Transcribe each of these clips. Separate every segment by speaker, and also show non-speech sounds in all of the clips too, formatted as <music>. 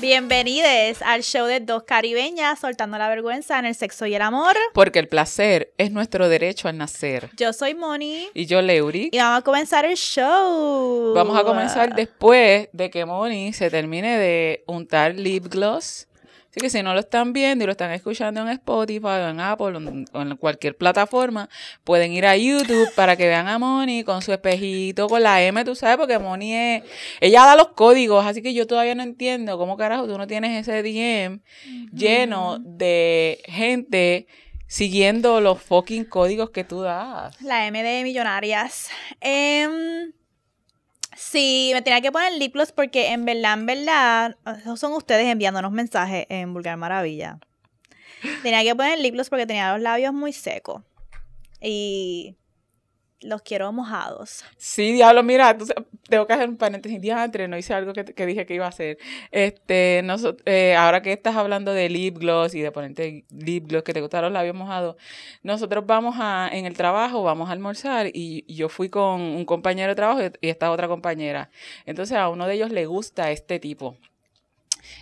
Speaker 1: Bienvenidos al show de dos caribeñas soltando la vergüenza en el sexo y el amor.
Speaker 2: Porque el placer es nuestro derecho al nacer.
Speaker 1: Yo soy Moni. Y yo Leuri. Y vamos a comenzar el show. Vamos a comenzar después de que Moni
Speaker 2: se termine de untar lip gloss Así que si no lo están viendo y lo están escuchando en Spotify o en Apple o en, cualquier plataforma, pueden ir a YouTube para que vean a Moni con su espejito, con la M, tú sabes, porque Moni es... Ella da los códigos, así que yo todavía no entiendo cómo carajo tú no tienes ese DM
Speaker 1: lleno
Speaker 2: de gente siguiendo los fucking códigos que tú das.
Speaker 1: La M de millonarias. Em, Sí, me tenía que poner lip porque en verdad, en verdad, son ustedes enviándonos mensajes en Vulgar Maravilla. Tenía que poner lip porque tenía los labios muy secos. Y los quiero mojados.
Speaker 2: Sí, diablo, mira, entonces tengo que hacer un paréntesis diantre, no hice algo que, dije que iba a hacer. Este, nosotros eh, ahora que estás hablando de lip gloss y de ponerte lip gloss que te gustan los labios mojados, nosotros vamos a, en el trabajo, vamos a almorzar y yo fui con un compañero de trabajo y esta otra compañera. Entonces a uno de ellos le gusta este tipo.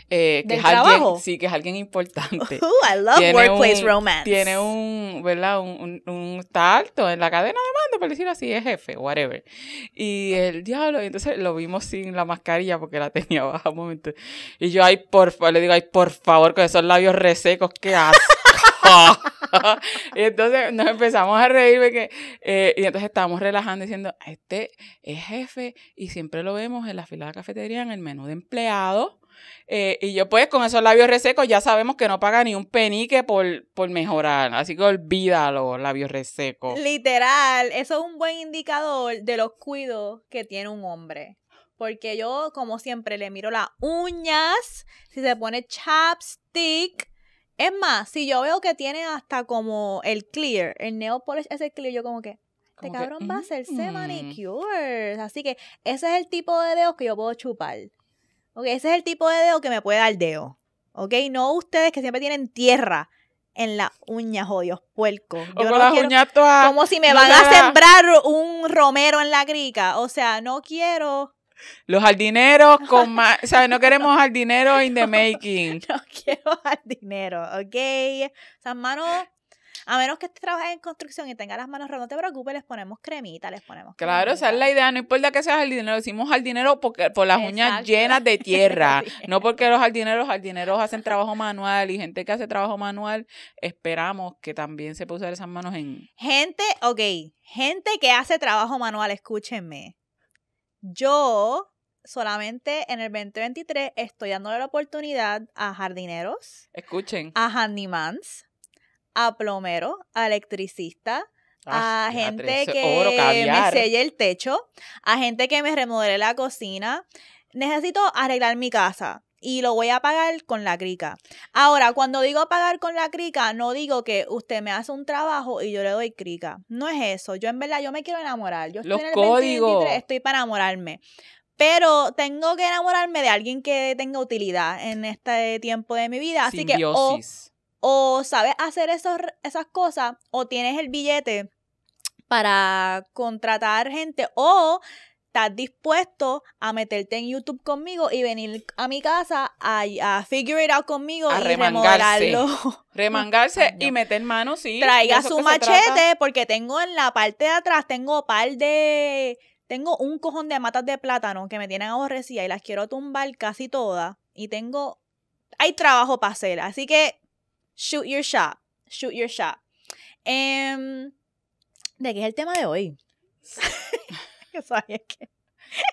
Speaker 2: Eh, que, es alguien, sí, que es alguien importante. <laughs> tiene un, un, ¿verdad? está alto en la cadena de mando, por decirlo así, es jefe, whatever. Y el diablo, entonces lo vimos sin la mascarilla porque la tenía baja un momento. Y yo, ay, por favor, le digo, ay, por favor, con esos labios resecos, qué asco. <laughs> y entonces nos empezamos a reír porque, eh, y entonces estábamos relajando diciendo, este es jefe y siempre lo vemos en la fila de cafetería en el menú de
Speaker 1: empleados
Speaker 2: eh, y yo pues con esos labios resecos ya sabemos que no paga ni un penique por, por mejorar. Así que olvídalo, labios resecos.
Speaker 1: Literal, eso es un buen indicador de los cuidos que tiene un hombre. Porque yo, como siempre, le miro las uñas, si se pone chapstick. Es más, si yo veo que tiene hasta como el clear, el nail polish, ese clear, yo como que, este cabrón va a hacerse mm. manicures. Así que ese es el tipo de dedos que yo puedo chupar. Ok, ese es el tipo de dedo que me puede dar dedo. Ok, no ustedes que siempre tienen tierra en la uña, jodidos oh puerco, Yo las quiero, uñas todas Como si me van a sembrar un romero en la grica, O sea, no quiero.
Speaker 2: Los jardineros con más. o sea, no queremos jardineros in the <laughs> making. No, quiero
Speaker 1: jardineros, ¿ok? San mano. A menos que trabajes en construcción y tengas las manos rojas, no te preocupes, les ponemos cremita, les ponemos
Speaker 2: Claro, esa es la idea. No importa que seas jardinero, decimos jardinero porque, por las uñas llenas de tierra. <laughs> no porque los jardineros, jardineros hacen trabajo manual y gente que hace trabajo manual, esperamos que también se pueda usar esas manos en...
Speaker 1: Gente, ok, gente que hace trabajo manual, escúchenme. Yo solamente en el 2023 estoy dándole la oportunidad a jardineros. Escuchen. A handymans a plomero, a electricista, a ah, gente que me selle el techo, a gente que me remodele la cocina. Necesito arreglar mi casa y lo voy a pagar con la crica. Ahora, cuando digo pagar con la crica, no digo que usted me hace un trabajo y yo le doy crica. No es eso. Yo en verdad, yo me quiero enamorar. Yo Los códigos. estoy para enamorarme. Pero tengo que enamorarme de alguien que tenga utilidad en este tiempo de mi vida. Así que o sabes hacer esos, esas cosas o tienes el billete para contratar gente o estás dispuesto a meterte en YouTube conmigo y venir a mi casa a, figure it out conmigo y remangarse. Remangarse
Speaker 2: <laughs> y meter manos.
Speaker 1: sí. Traiga su machete porque tengo en la parte de atrás, tengo par de... Tengo un cojón de matas de plátano que me tienen aborrecida y las quiero tumbar casi todas. Y tengo... Hay trabajo para hacer, así que shoot your shot, shoot your shot. Em, ¿De qué es el tema de hoy? <laughs>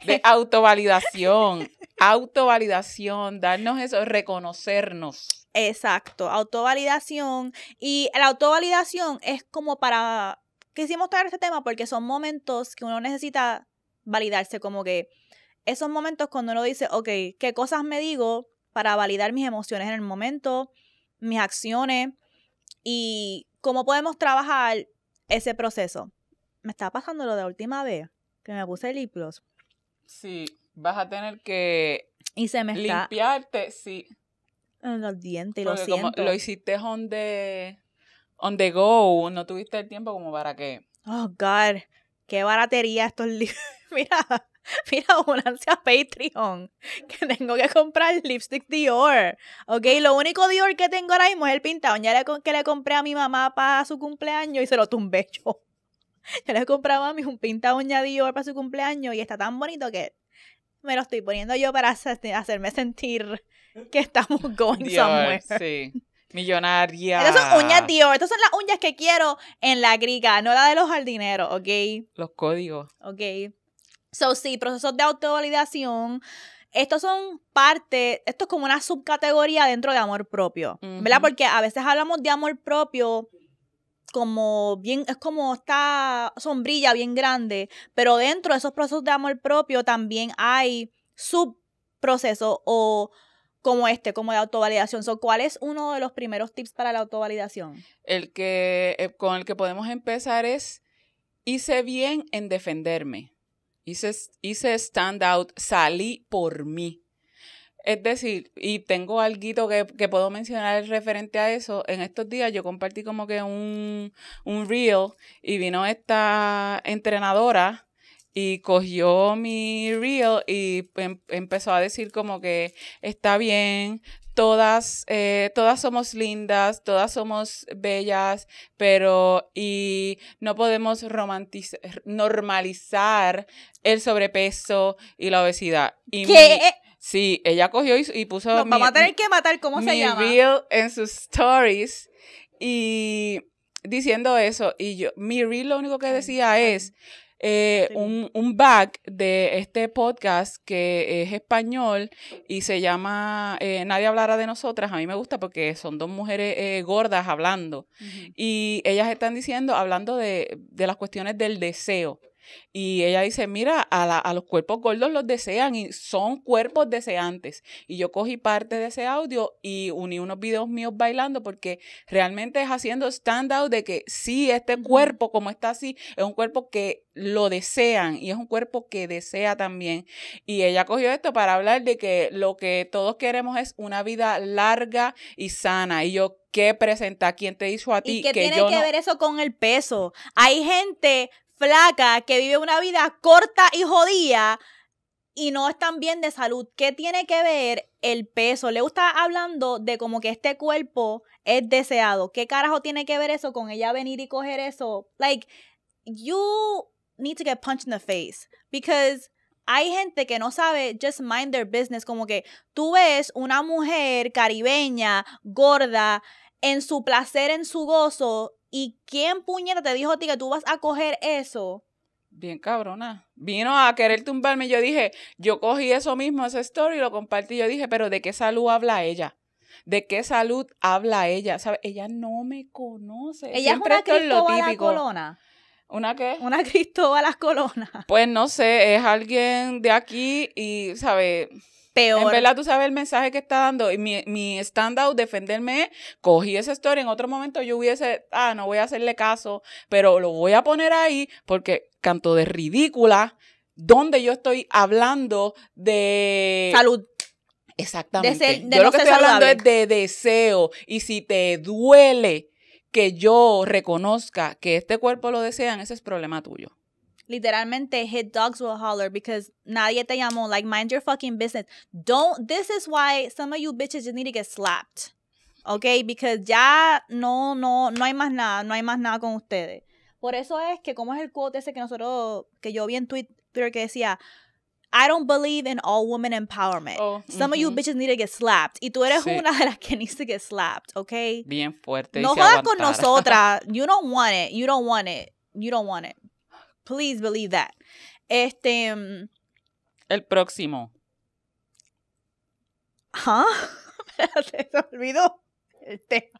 Speaker 1: de autovalidación, autovalidación, darnos eso, reconocernos. Exacto, autovalidación. Y la autovalidación es como para... Quisimos traer este tema porque son momentos que uno necesita validarse, como que esos momentos cuando uno dice, ok, ¿qué cosas me digo para validar mis emociones en el momento? mis acciones y cómo podemos trabajar ese proceso. Me está pasando lo de última vez que me puse el lip
Speaker 2: Sí, vas a tener que limpiarte, sí. los dientes, lo siento. lo hiciste on the, go, no tuviste el tiempo como para qué.
Speaker 1: Oh, God, qué baratería estos libros. <laughs> Mira, <laughs> Mira, únanse a Patreon, que tengo que comprar lipstick Dior. Ok, lo único Dior que tengo ahora mismo es el pintado. Ya que le compré a mi mamá para su cumpleaños y se lo tumbé <laughs> yo. Yo le comprado a mami un pintado Uña Dior para su cumpleaños y está tan bonito que me lo estoy poniendo yo para hacerme sentir que estamos <laughs> going somewhere.
Speaker 2: Sí. Millonaria. Estas son uñas Dior.
Speaker 1: Estas son las uñas que quiero en la griga, no la de los jardineros, ¿ok? Los códigos. Ok. So, sí, procesos de autovalidación. Estos son parte, esto es como una subcategoría dentro de amor propio, ¿verdad? Porque a veces hablamos de amor propio como bien, es como esta sombrilla bien grande, pero dentro de esos procesos de amor propio también hay subprocesos o como este, como de autovalidación. So, ¿Cuál es uno de los primeros tips para la autovalidación?
Speaker 2: El que, eh, con el que podemos empezar es, hice bien en defenderme. Hice, hice stand out, salí por mí. Es decir, y tengo algo que, que, puedo mencionar referente a eso. En estos días yo compartí como que un, un reel y vino esta entrenadora y cogió mi reel y em, empezó a decir como que está bien, todas, eh, todas somos lindas, todas somos bellas, pero y no podemos romantizar, normalizar el sobrepeso y la obesidad. Y ¿Qué? sí, ella cogió y, puso. Nos mi, vamos a tener
Speaker 1: que matar, ¿cómo se llama?
Speaker 2: en sus stories y diciendo eso. Y yo, mi reel lo único que decía es. Eh, un, un, back de este podcast que es español y se llama eh, Nadie hablará de nosotras. A mí me gusta porque son dos mujeres eh, gordas hablando. Y ellas están diciendo, hablando de, de las cuestiones del deseo. Y ella dice, mira, a, los cuerpos gordos los desean y son cuerpos deseantes. Y yo cogí parte de ese audio y uní unos videos míos bailando porque realmente es haciendo stand-out de que sí, este cuerpo como está así, es un cuerpo que lo desean y es un cuerpo que desea también. Y ella cogió esto para hablar de que lo que todos queremos es una vida larga y sana. Y yo, ¿qué presenta? ¿Quién
Speaker 1: te hizo a ti? ¿Y que tiene que ver eso con el peso? Hay gente que vive una vida corta y jodida y no tan bien de salud. ¿Qué tiene que ver el peso? le está hablando de como que este cuerpo es deseado. ¿Qué carajo tiene que ver eso con ella venir y coger eso? Like, you need to get punched in the face because hay gente que no sabe just mind their business. Como que tú ves una mujer caribeña, gorda, en su placer, en su gozo, ¿Y quién puñera te dijo a ti que tú vas a coger eso? Bien
Speaker 2: cabrona. Vino a querer tumbarme. Yo dije, yo cogí eso mismo, ese story, lo compartí. Yo dije, pero ¿de qué salud habla ella? ¿De qué salud habla ella? ¿Sabe? Ella no me conoce. Ella es una Cristóbal. Colona. ¿Una qué? Una Cristóbal Colona. Pues no sé, es alguien de aquí y, ¿sabes? En verdad, tú sabes el mensaje que está dando. Y mi, stand-out, defenderme, cogí esa historia. En otro momento yo hubiese, ah, no voy a hacerle caso, pero lo voy a poner ahí porque canto de ridícula, donde yo estoy hablando de... Salud. Exactamente. yo lo que estoy hablando es de deseo. Y si te duele que yo reconozca que este cuerpo lo desean, ese es problema tuyo
Speaker 1: literalmente hit dogs will holler because nadie te llamó. Like, mind your fucking business. Don't, this is why some of you bitches just need to get slapped. Okay? Because ya no, no, no hay más nada, no hay más nada con ustedes. Por eso es que, como es el quote ese que nosotros, que yo vi en Twitter que decía, I don't believe in all women empowerment. Oh, some of you bitches need to get slapped. Y tú eres una de las que needs to get slapped, okay
Speaker 2: Bien fuerte. No jodas con nosotras.
Speaker 1: <laughs> You don't want it. You don't want it. You don't want it. Please believe that. Este. Mm,
Speaker 2: el próximo.
Speaker 1: ¿Ah? <laughs> se olvidó el tema.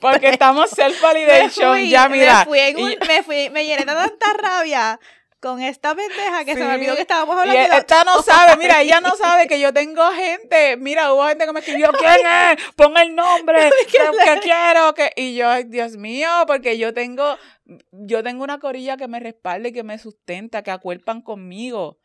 Speaker 2: porque estamos self-validation, ya mira.
Speaker 1: me, fui, me llené de tanta rabia con esta pendeja que se me olvidó que estábamos hablando. Y e- esta no <laughs> sabe, mira, ella no sabe que
Speaker 2: yo tengo gente. Mira, hubo gente que me escribió, <laughs> ¿quién es? Pon el nombre, <laughs> que, quiero. Que... Y yo, Dios mío, porque yo tengo, yo tengo una corilla que me respalde que me sustenta, que acuerpan conmigo.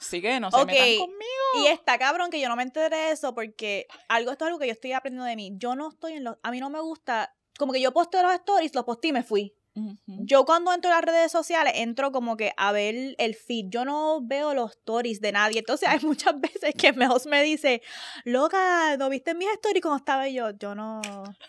Speaker 2: Así que no se metan
Speaker 1: conmigo. Y está cabrón que yo no me enteré de eso porque algo esto es algo que yo estoy aprendiendo de mí. Yo no estoy en los. A mí no me gusta. Como que yo posteo los stories, los posté y me fui. Yo cuando entro a las redes sociales, entro como que a ver el feed. Yo no veo los stories de nadie. Entonces hay muchas <laughs> veces que Meos me dice, loca, ¿no viste mis stories como estaba yo? Yo no,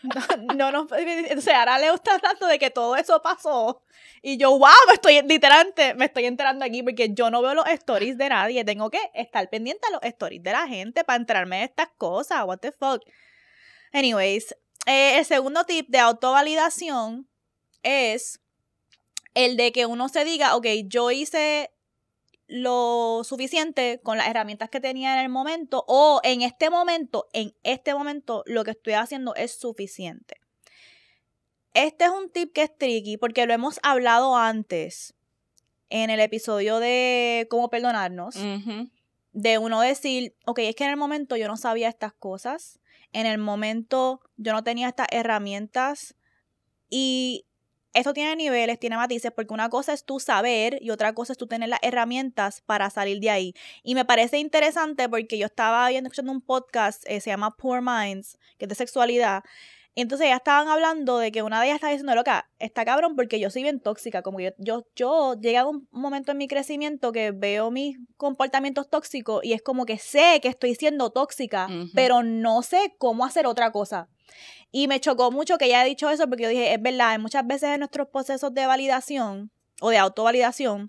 Speaker 1: <laughs> no, no, <laughs> ahora le gusta tanto de que todo eso pasó. Y yo, wow, me estoy literalmente, me estoy enterando aquí porque yo no veo los stories de nadie. Tengo que estar pendiente a los stories de la gente para enterarme de estas cosas. What the fuck. Anyways, eh, el segundo tip de autovalidación es el de que uno se diga, ok, yo hice lo suficiente con las herramientas que tenía en el momento o en este momento, en este momento lo que estoy haciendo es suficiente. Este es un tip que es tricky porque lo hemos hablado antes en el episodio de cómo perdonarnos, de uno decir, ok, es que en el momento yo no sabía estas cosas, en el momento yo no tenía estas herramientas y esto tiene niveles, tiene matices, porque una cosa es tu saber y otra cosa es tú tener las herramientas para salir de ahí. Y me parece interesante porque yo estaba viendo, escuchando un podcast, eh, se llama Poor Minds, que es de sexualidad. Entonces ya estaban hablando de que una de ellas estaba diciendo, loca, está cabrón porque yo soy bien tóxica, como yo, yo, yo llegué a un momento en mi crecimiento que veo mis comportamientos tóxicos y es como que sé que estoy siendo tóxica, pero no sé cómo hacer otra cosa. Y me chocó mucho que ella haya dicho eso porque yo dije, es verdad, muchas veces en nuestros procesos de validación o de autovalidación,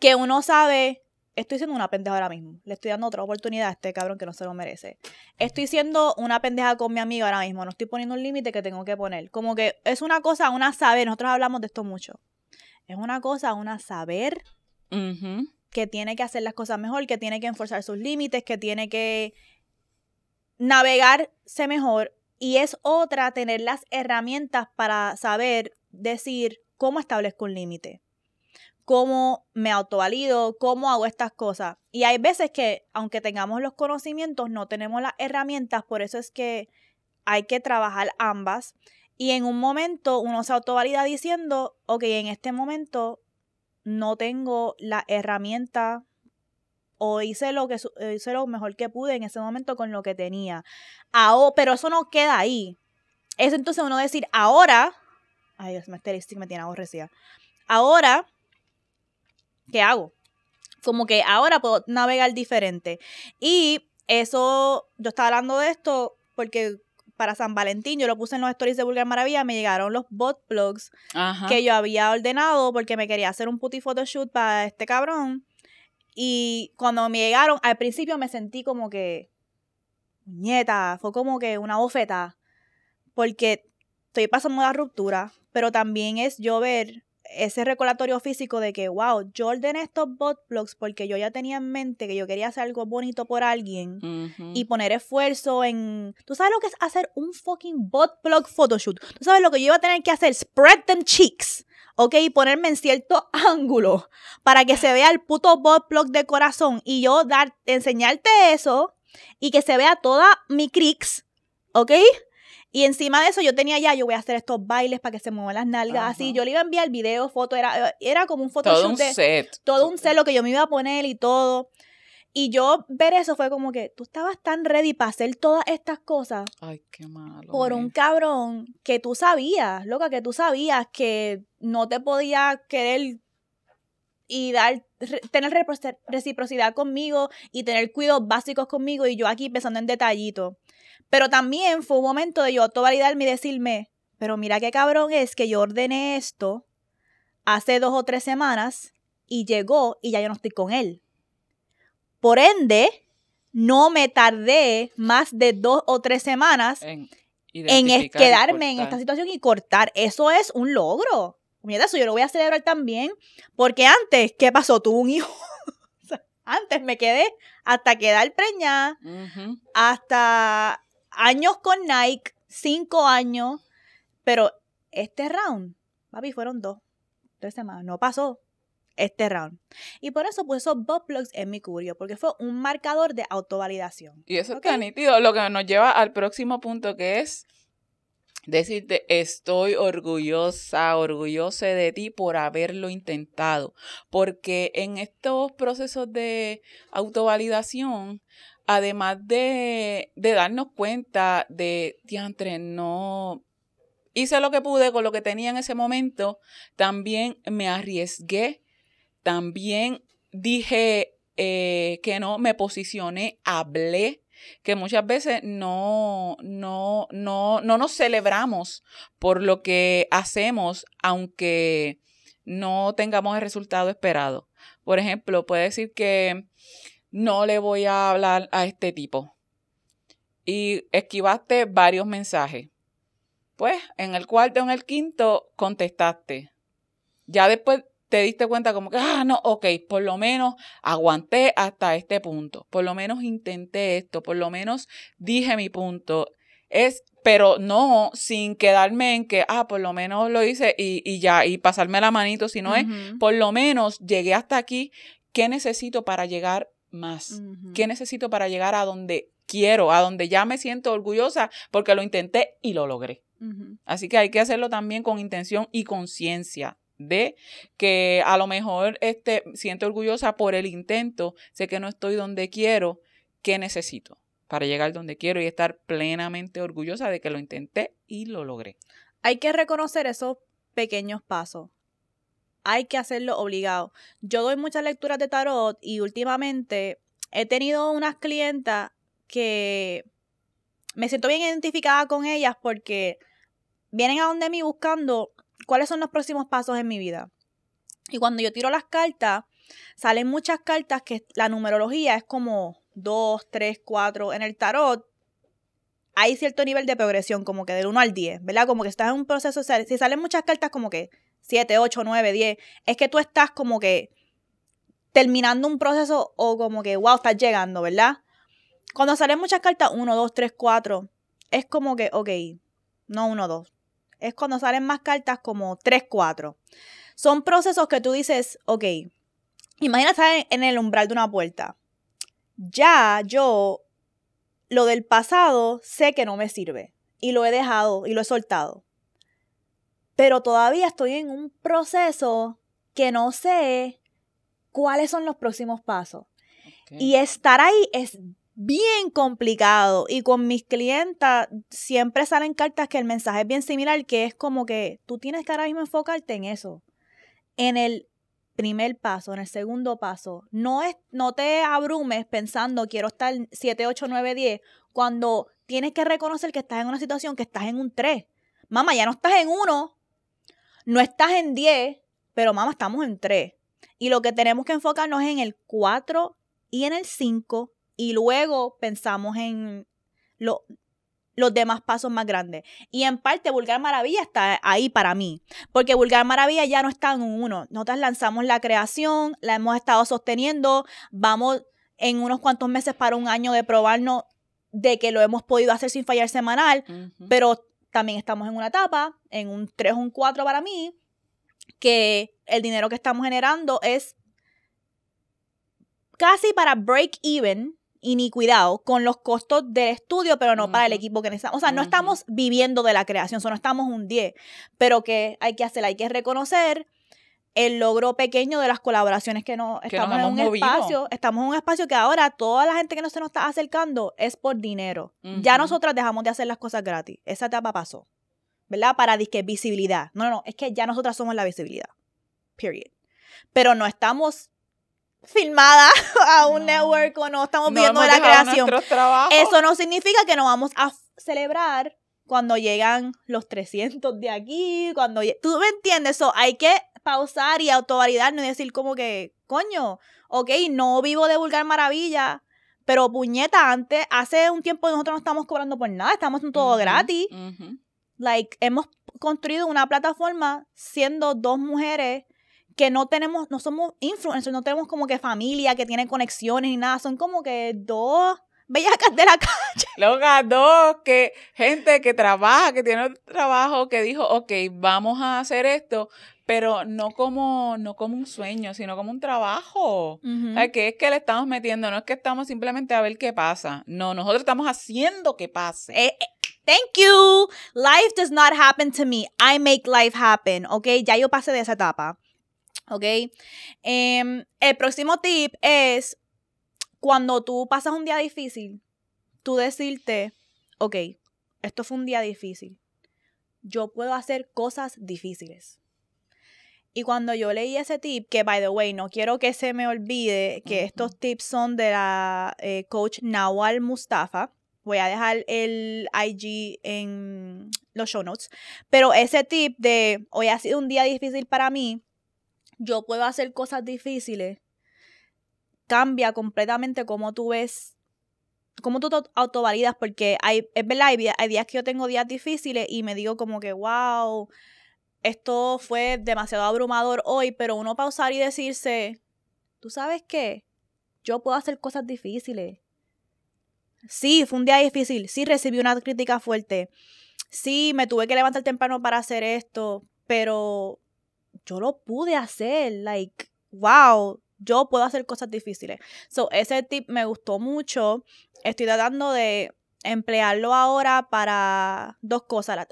Speaker 1: que uno sabe, estoy siendo una pendeja ahora mismo, le estoy dando otra oportunidad a este cabrón que no se lo merece. Estoy siendo una pendeja con mi amigo ahora mismo, no estoy poniendo un límite que tengo que poner. Como que es una cosa, una saber, nosotros hablamos de esto mucho. Es una cosa, una saber que tiene que hacer las cosas mejor, que tiene que enforzar sus límites, que tiene que navegarse mejor y es otra tener las herramientas para saber decir cómo establezco un límite, cómo me autovalido, cómo hago estas cosas. Y hay veces que, aunque tengamos los conocimientos, no tenemos las herramientas, por eso es que hay que trabajar ambas. Y en un momento uno se autovalida diciendo, ok, en este momento no tengo la herramienta o hice lo, que, eh, hice lo mejor que pude en ese momento con lo que tenía. Ah, pero eso no queda ahí. Es entonces uno decir, ahora, ay Dios, me me tiene aborrecida. Ahora, ¿qué hago? Como que ahora puedo navegar diferente. Y eso, yo estaba hablando de esto porque para San Valentín, yo lo puse en los stories de Vulgar Maravilla, me llegaron los bot blogs que yo había ordenado porque me quería hacer un puti photoshoot para este cabrón. Y cuando me llegaron, al principio me sentí como que, nieta, fue como que una bofeta, porque estoy pasando una ruptura, pero también es yo ver ese recordatorio físico de que, wow, yo ordené estos bot blogs porque yo ya tenía en mente que yo quería hacer algo bonito por alguien y poner esfuerzo en. ¿Tú sabes lo que es hacer un fucking bot blog photoshoot? ¿Tú sabes lo que yo iba a tener que hacer? Spread them cheeks ok, ponerme en cierto <laughs> ángulo para que se vea el puto bot block de corazón y yo dar, enseñarte eso y que se vea toda mi crics, ok. Y encima de eso yo tenía ya, yo voy a hacer estos bailes para que se muevan las nalgas, así. Yo le iba a enviar video, foto, era, eh, era como un photoshoot. Todo un de, set. Todo un set, lo que yo me iba a poner y todo. Y yo ver eso fue como que tú estabas tan ready para hacer todas estas cosas. Ay, qué malo. Por eh. un cabrón que tú sabías, loca, que tú sabías que no te podía querer y dar tener reciprocidad conmigo y tener cuidados básicos conmigo y yo aquí pensando en detallito Pero también fue un momento de yo autovalidarme y decirme, pero mira qué cabrón es que yo ordené esto hace dos o tres semanas y llegó y ya yo no estoy con él. Por ende, no me tardé más de dos o tres semanas en, quedarme en esta situación y cortar. Eso es un logro. Mira, eso yo lo voy a celebrar también. Porque antes, ¿qué pasó? Tuve un hijo. <laughs> antes me quedé hasta quedar preñada, hasta años con Nike, cinco años. Pero este round, papi, fueron dos, tres semanas. No pasó este round. Y por eso puso Bob Blocks en mi curio, porque fue un marcador de autovalidación.
Speaker 2: Y eso ¿Okay? está nítido, lo que nos lleva al próximo punto que es decirte estoy orgullosa, orgullosa de ti por haberlo intentado, porque en estos procesos de autovalidación, además de, de darnos cuenta de, diantre, no hice lo que pude con lo que tenía en ese momento, también me arriesgué también dije eh, que no, me posicioné, hablé, que muchas veces no, no, no, no nos celebramos por lo que hacemos, aunque no tengamos el resultado esperado. Por ejemplo, puede decir que no le voy a hablar a este tipo. Y esquivaste varios mensajes. Pues en el cuarto o en el quinto contestaste. Ya después te diste cuenta como que, ah, no, ok, por lo menos aguanté hasta este punto, por lo menos intenté esto, por lo menos dije mi punto. Es, pero no sin quedarme en que, ah, por lo menos lo hice y, ya, y pasarme la manito, si no es, por lo menos llegué hasta aquí, ¿qué necesito para llegar más? ¿Qué necesito para llegar a donde quiero, a donde ya me siento orgullosa porque lo intenté y lo logré? Así que hay que hacerlo también con intención y conciencia de que a lo mejor este, siento orgullosa por el intento, sé que no estoy donde quiero, ¿qué necesito para llegar donde quiero y estar plenamente orgullosa de que lo intenté y lo logré?
Speaker 1: Hay que reconocer esos pequeños pasos. Hay que hacerlo obligado. Yo doy muchas lecturas de tarot y últimamente he tenido unas clientas que me siento bien identificada con ellas porque vienen a donde mí buscando cuáles son los próximos pasos en mi vida. Y cuando yo tiro las cartas, salen muchas cartas que la numerología es como 2, 3, 4. En el tarot hay cierto nivel de progresión, como que del 1 al 10, ¿verdad? Como que estás en un proceso, si salen muchas cartas como que 7, 8, 9, 10, es que tú estás como que terminando un proceso o como que, wow, estás llegando, ¿verdad? Cuando salen muchas cartas, 1, 2, 3, 4, es como que, ok, no 1, 2, es cuando salen más cartas como 3, 4. Son procesos que tú dices, ok, imagina estar en el umbral de una puerta. Ya yo lo del pasado sé que no me sirve y lo he dejado y lo he soltado. Pero todavía estoy en un proceso que no sé cuáles son los próximos pasos. Y estar ahí es bien complicado y con mis clientas siempre salen cartas que el mensaje es bien similar, que es como que tú tienes que ahora mismo enfocarte en eso, en el primer paso, en el segundo paso. No, es, no te abrumes pensando quiero estar 7, 8, 9, 10 cuando tienes que reconocer que estás en una situación que estás en un 3. Mamá, ya no estás en 1, no estás en 10, pero mamá, estamos en 3. Y lo que tenemos que enfocarnos es en el 4 y en el 5 y luego pensamos en lo, los demás pasos más grandes. Y en parte Vulgar Maravilla está ahí para mí, porque Vulgar Maravilla ya no está en uno. Nosotras lanzamos la creación, la hemos estado sosteniendo, vamos en unos cuantos meses para un año de probarnos de que lo hemos podido hacer sin fallar semanal, pero también estamos en una etapa, en un 3 o un 4 para mí, que el dinero que estamos generando es casi para break even, cuidado con los costos del estudio, pero no para el equipo que necesitamos. O sea, no estamos viviendo de la creación, solo estamos un 10, pero que hay que hacer, hay que reconocer el logro pequeño de las colaboraciones que no estamos en un espacio, estamos en un espacio que ahora toda la gente que no se nos está acercando es por dinero. Ya nosotras dejamos de hacer las cosas gratis. Esa etapa pasó. ¿Verdad? Para disque visibilidad. No, no, no, es que ya nosotras somos la visibilidad. Period. Pero no estamos filmada <laughs> a un network o no estamos viendo la creación. Eso no significa que no vamos a celebrar cuando llegan los 300 de aquí, cuando tú me entiendes, eso hay que pausar y autovalidarnos y decir como que, coño, ok, no vivo de vulgar maravilla, pero puñeta, antes, hace un tiempo nosotros no estamos cobrando por nada, estamos en todo gratis. Like, hemos construido una plataforma siendo dos mujeres que no tenemos, no somos influencers, no tenemos como que familia que tiene conexiones ni nada, son como que dos bellacas de la <laughs> calle. Loca, dos, que gente que trabaja, que tiene
Speaker 2: trabajo, que dijo, ok, vamos a hacer esto, pero no como, no como un sueño, sino como un trabajo. que es que le estamos metiendo, no es que estamos simplemente a ver qué pasa.
Speaker 1: No, nosotros estamos haciendo que pase. Eh, eh, thank you. Life does not happen to me. I make life happen, ¿ok? Ya yo pasé de esa etapa. ¿Ok? Em, el próximo tip es cuando tú pasas un día difícil, tú decirte, ok, esto fue un día difícil. Yo puedo hacer cosas difíciles. Y cuando yo leí ese tip, que by the way, no quiero que se me olvide que estos tips son de la eh, coach Nawal Mustafa. Voy a dejar el IG en los show notes. Pero ese tip de hoy ha sido un día difícil para mí, yo puedo hacer cosas difíciles, cambia completamente cómo tú ves cómo tú te autovalidas, porque hay, es verdad, hay hay días, que yo tengo días difíciles y me digo como que, wow, esto fue demasiado abrumador hoy, pero uno pausar y decirse, tú sabes qué, yo puedo hacer cosas difíciles. Sí, fue un día difícil, sí recibí una crítica fuerte, sí me tuve que levantar temprano para hacer esto, pero yo lo pude hacer, like, wow, yo puedo hacer cosas difíciles. So, ese tip me gustó mucho. Estoy tratando de emplearlo ahora para dos cosas.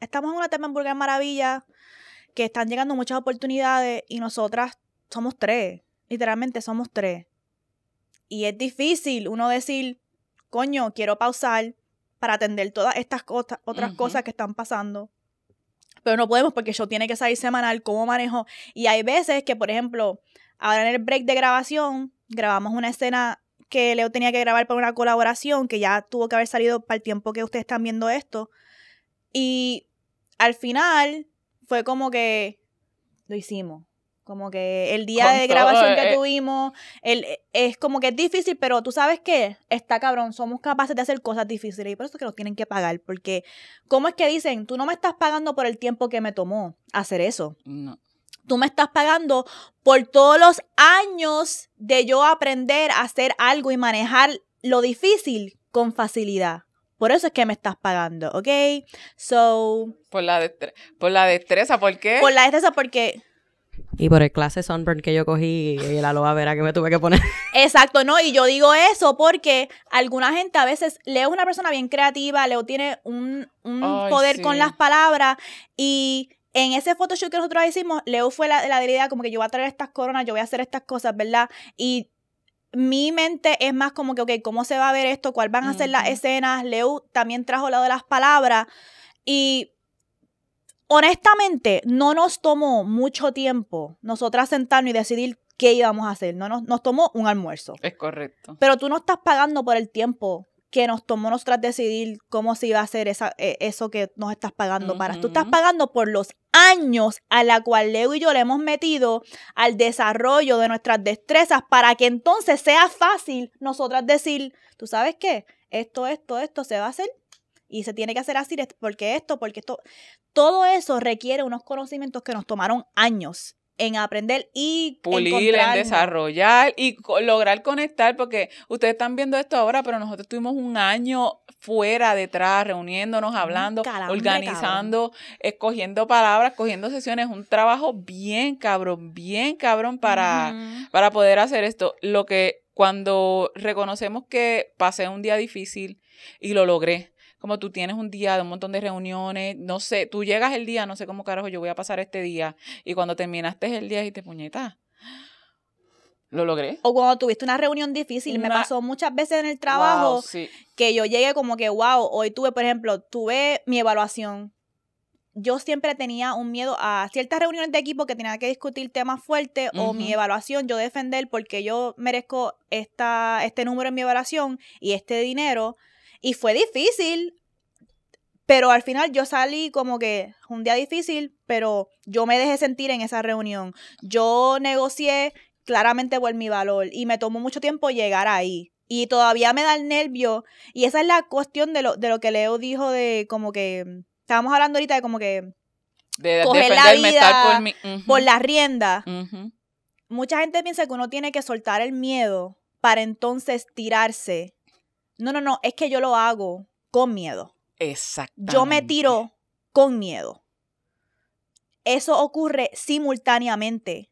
Speaker 1: Estamos en una tema Burger maravilla que están llegando muchas oportunidades y nosotras somos tres, literalmente somos tres. Y es difícil uno decir, coño, quiero pausar para atender todas estas cosas, otras cosas que están pasando. Pero no podemos porque yo tiene que salir semanal, cómo manejo. Y hay veces que, por ejemplo, ahora en el break de grabación, grabamos una escena que Leo tenía que grabar para una colaboración que ya tuvo que haber salido para el tiempo que ustedes están viendo esto. Y al final fue como que lo hicimos. Como que el día de grabación que eh, eh. tuvimos, el, eh, es como que es difícil, pero tú sabes qué, está cabrón, somos capaces de hacer cosas difíciles y por eso que nos tienen que pagar, porque ¿cómo es que dicen, tú no me estás pagando por el tiempo que me tomó hacer eso? No. Tú me estás pagando por todos los años de yo aprender a hacer algo y manejar lo difícil con facilidad. Por eso es que me estás pagando, ¿ok? So. Por la, por la destreza, ¿por qué? Por la destreza, porque
Speaker 2: y por el clase sunburn que yo cogí y el aloe vera que me tuve que poner. <laughs>
Speaker 1: Exacto, no, y yo digo eso porque alguna gente a veces, Leo es una persona bien creativa, Leo tiene un, un poder con las palabras y en ese photoshoot que nosotros hicimos, Leo fue la, la de la idea como que yo voy a traer estas coronas, yo voy a hacer estas cosas, ¿verdad? Y mi mente es más como que, ok, ¿cómo se va a ver esto? ¿Cuál van a ser las escenas? Leo también trajo lado de las palabras y honestamente, no nos tomó mucho tiempo nosotras sentarnos y decidir qué íbamos a hacer. No nos, nos tomó un almuerzo.
Speaker 2: Es correcto.
Speaker 1: Pero tú no estás pagando por el tiempo que nos tomó nosotras decidir cómo se iba a hacer e, eso que nos estás pagando para. Tú estás pagando por los años a la cual Leo y yo le hemos metido al desarrollo de nuestras destrezas para que entonces sea fácil nosotras decir, tú sabes qué, esto, esto, esto se va a hacer y se tiene que hacer así porque esto, porque esto, todo eso requiere unos conocimientos que nos tomaron años en aprender y pulir, en
Speaker 2: desarrollar y lograr conectar, porque ustedes están
Speaker 1: viendo esto ahora, pero
Speaker 2: nosotros estuvimos un año fuera detrás, reuniéndonos, hablando, organizando, escogiendo palabras, escogiendo sesiones, un trabajo bien cabrón, bien cabrón para, para poder hacer esto. Lo que cuando reconocemos que pasé un día difícil y lo logré, como tú tienes un día de un montón de reuniones, no sé, tú llegas el día, no sé cómo carajo yo voy a pasar este día, y cuando terminaste el día y te puñeta,
Speaker 1: lo logré. O cuando tuviste una reunión difícil, me pasó muchas veces en el trabajo que yo llegué como que, wow, hoy tuve, por ejemplo, tuve mi evaluación. Yo siempre tenía un miedo a ciertas reuniones de equipo que tenía que discutir temas fuertes o mi evaluación, yo defender porque yo merezco esta, este número en mi evaluación y este dinero y fue difícil, pero al final yo salí como que un día difícil, pero yo me dejé sentir en esa reunión. Yo negocié claramente por mi valor y me tomó mucho tiempo llegar ahí. Y todavía me da el nervio. Y esa es la cuestión de lo, de que Leo dijo de como que... Mm, estábamos hablando ahorita de como que...
Speaker 2: De coger la vida por, la rienda.
Speaker 1: Mucha gente piensa que uno tiene que soltar el miedo para entonces tirarse no, no, no, es que yo lo hago con miedo.
Speaker 2: Exacto. Yo me
Speaker 1: tiro con miedo. Eso ocurre simultáneamente.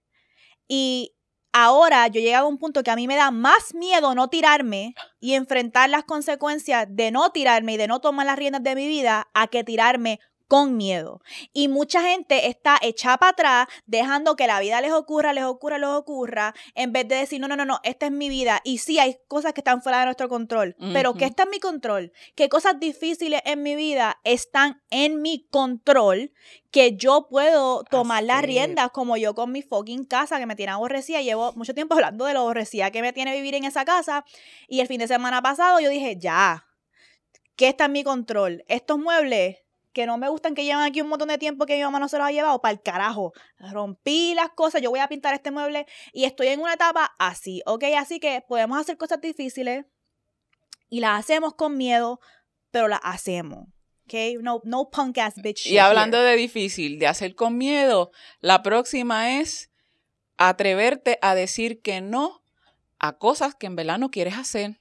Speaker 1: Y ahora yo llego a un punto que a mí me da más miedo no tirarme y enfrentar las consecuencias de no tirarme y de no tomar las riendas de mi vida a que tirarme con miedo. Y mucha gente está echada para atrás, dejando que la vida les ocurra, les ocurra, les ocurra, en vez de decir, no, no, no, no, esta es mi vida. Y sí, hay cosas que están fuera de nuestro control, pero ¿qué está en mi control? ¿Qué cosas difíciles en mi vida están en mi control que yo puedo tomar las riendas como yo con mi fucking casa que me tiene aborrecida? Llevo mucho tiempo hablando de lo aborrecida que me tiene vivir en esa casa. Y el fin de semana pasado yo dije, ya, ¿qué está en mi control? Estos muebles que no me gustan que llevan aquí un montón de tiempo que mi mamá no se los ha llevado, para el carajo. Rompí las cosas, yo voy a pintar este mueble y estoy en una etapa así, ¿ok? Así que podemos hacer cosas difíciles y las hacemos con miedo, pero las hacemos. Okay? No, no punk ass bitch. y hablando
Speaker 2: de difícil, de hacer con miedo, la próxima es atreverte a decir que no a cosas que en verdad no quieres hacer.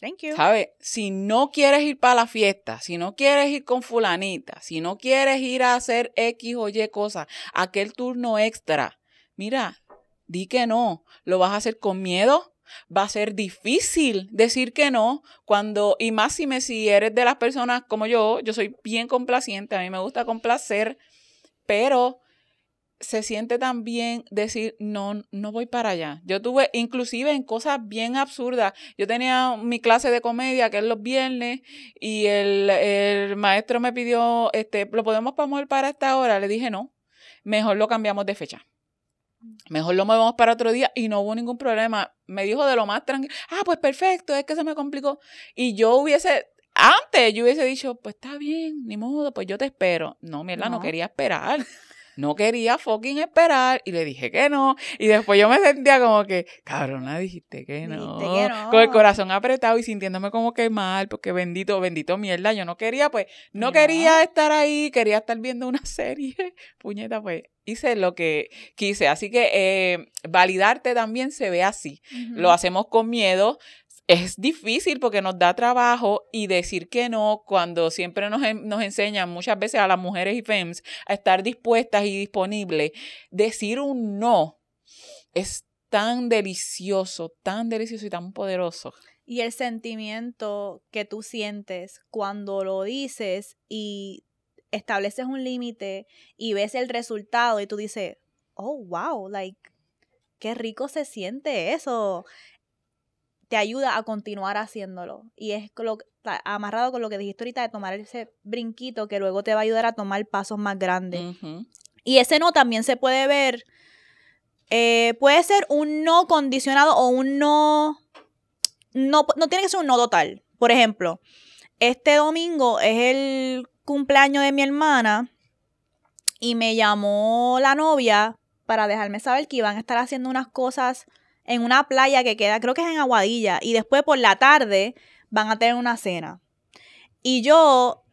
Speaker 2: Thank you. Si no quieres ir para la fiesta, si no quieres ir con fulanita, si no quieres ir a hacer X o Y cosas, aquel turno extra, mira, di que no. ¿Lo vas a hacer con miedo? Va a ser difícil decir que no cuando, y más si, me, si eres de las personas como yo, yo soy bien complaciente, a mí me gusta complacer, pero se siente tan bien decir, no, no voy para allá. Yo tuve, inclusive en cosas bien absurdas, yo tenía mi clase de comedia, que es los viernes, y el, maestro me pidió, este, ¿lo podemos mover para esta hora? Le dije, no, mejor lo cambiamos de fecha. Mejor lo movemos para otro día y no hubo ningún problema. Me dijo de lo más tranquilo, ah, pues perfecto, es que se me complicó. Y yo hubiese antes yo hubiese dicho, pues está bien, ni modo, pues yo te espero. No, mierda, no, no quería esperar no quería fucking esperar y le dije que no. Y después yo me sentía como que, cabrona, dijiste que no. Con el corazón apretado y sintiéndome como que mal, porque bendito, bendito mierda, yo no quería, pues, no, quería estar ahí, quería estar viendo una <laughs> serie. Puñeta, pues, hice lo que quise. Así que eh, validarte también se ve así. Lo hacemos con miedo, es difícil porque nos da trabajo y decir que no cuando siempre nos, enseñan muchas veces a las mujeres y femmes a estar dispuestas y disponibles. Decir un no es tan delicioso, tan delicioso y tan poderoso.
Speaker 1: Y el sentimiento que tú sientes cuando lo dices y estableces un límite y ves el resultado y tú dices, oh, wow, like, qué rico se siente eso te ayuda a continuar haciéndolo. Y es lo, amarrado con lo que dijiste ahorita de tomar ese brinquito que luego te va a ayudar a tomar pasos más grandes. Y ese no también se puede ver, eh, puede ser un no condicionado o un no, no, no tiene que ser un no total. Por ejemplo, este domingo es el cumpleaños de mi hermana y me llamó la novia para dejarme saber que iban a estar haciendo unas cosas en una playa que queda, creo que es en Aguadilla, y después por la tarde van a tener una cena. Y yo,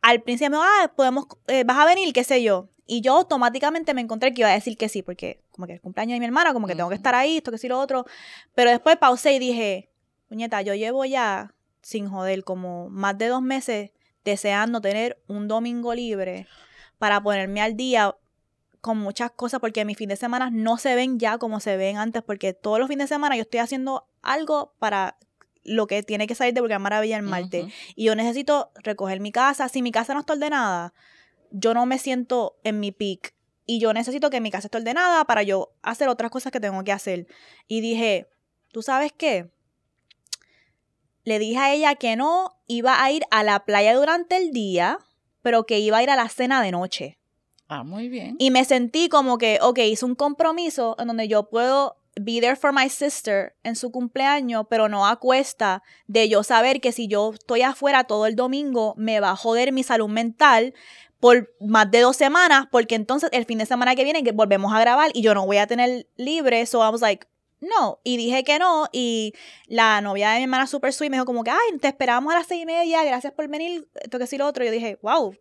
Speaker 1: al principio, ah, podemos, eh, vas a venir, qué sé yo. Y yo automáticamente me encontré que iba a decir que sí, porque como que el cumpleaños de mi hermana, como que tengo que estar ahí, esto, que sí, lo otro. Pero después pausé y dije, puñeta, yo llevo ya, sin joder, como más de dos meses deseando tener un domingo libre para ponerme al día con muchas cosas porque mis fines de semana no se ven ya como se ven antes porque todos los fines de semana yo estoy haciendo algo para lo que tiene que salir de es Maravilla el martes. Y yo necesito recoger mi casa. Si mi casa no está ordenada, yo no me siento en mi pic Y yo necesito que mi casa esté ordenada para yo hacer otras cosas que tengo que hacer. Y dije, ¿tú sabes qué? Le dije a ella que no iba a ir a la playa durante el día, pero que iba a ir a la cena de noche. Ah, muy bien. Y me sentí como que, ok, hice un compromiso en donde yo puedo be there for my sister en su cumpleaños, pero no a cuesta de yo saber que si yo estoy afuera todo el domingo, me va a joder mi salud mental por más de dos semanas, porque entonces el fin de semana que viene volvemos a grabar y yo no voy a tener libre, so I was like, no, y dije que no, y la novia de mi hermana super sweet me dijo como que, ay, te esperábamos a las seis y media, gracias por venir, esto que sí lo otro, yo dije, wow,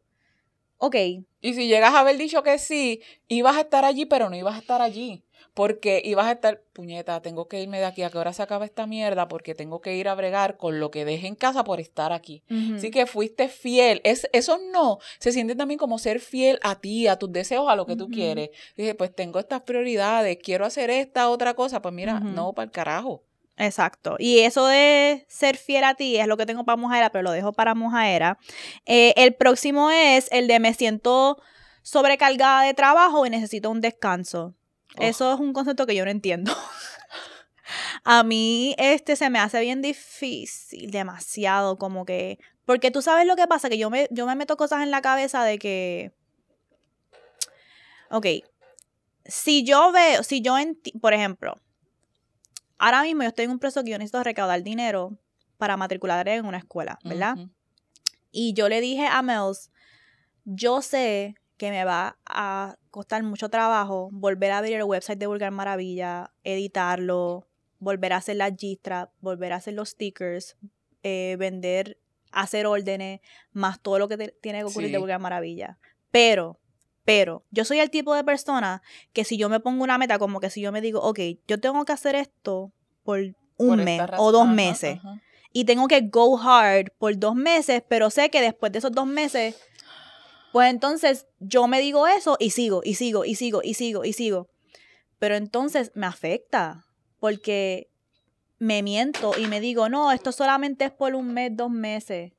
Speaker 1: ok.
Speaker 2: Y si llegas a haber dicho que sí, ibas a estar allí, pero no ibas a estar allí. Porque ibas a estar, puñeta, tengo que irme de aquí, a qué hora se acaba esta mierda, porque tengo que ir a bregar con lo que dejé en casa por estar aquí. Así que fuiste fiel. Es, eso no, se siente también como ser fiel a ti, a tus deseos, a lo que tú quieres. Dije, pues tengo estas prioridades, quiero hacer esta otra cosa. Pues mira, no, para el carajo.
Speaker 1: Exacto. Y eso de ser fiel a ti es lo que tengo para Mojaera, pero lo dejo para Mojaera. Eh, el próximo es el de me siento sobrecargada de trabajo y necesito un descanso. Eso es un concepto que yo no entiendo. <laughs> a mí este se me hace bien difícil, demasiado, como que... Porque tú sabes lo que pasa, que yo me, yo me meto cosas en la cabeza de que... Ok, si yo veo, si yo, por ejemplo, ahora mismo yo estoy en un proceso que yo necesito recaudar dinero para matricular en una escuela, ¿verdad? Y yo le dije a Mels, yo sé que me va a costar mucho trabajo volver a abrir el website de Vulgar Maravilla, editarlo, volver a hacer la gistra, volver a hacer los stickers, eh, vender, hacer órdenes, más todo lo que tiene que ocurrir de Vulgar Maravilla. Pero pero yo soy el tipo de persona que si yo me pongo una meta, como que si yo me digo, ok, yo tengo que hacer esto por un mes o dos meses. Y tengo que go hard por dos meses, pero sé que después de esos dos meses, pues entonces yo me digo eso y sigo, y sigo, y sigo, y sigo, y sigo. Pero entonces me afecta, porque me miento y me digo, no, esto solamente es por un mes, dos meses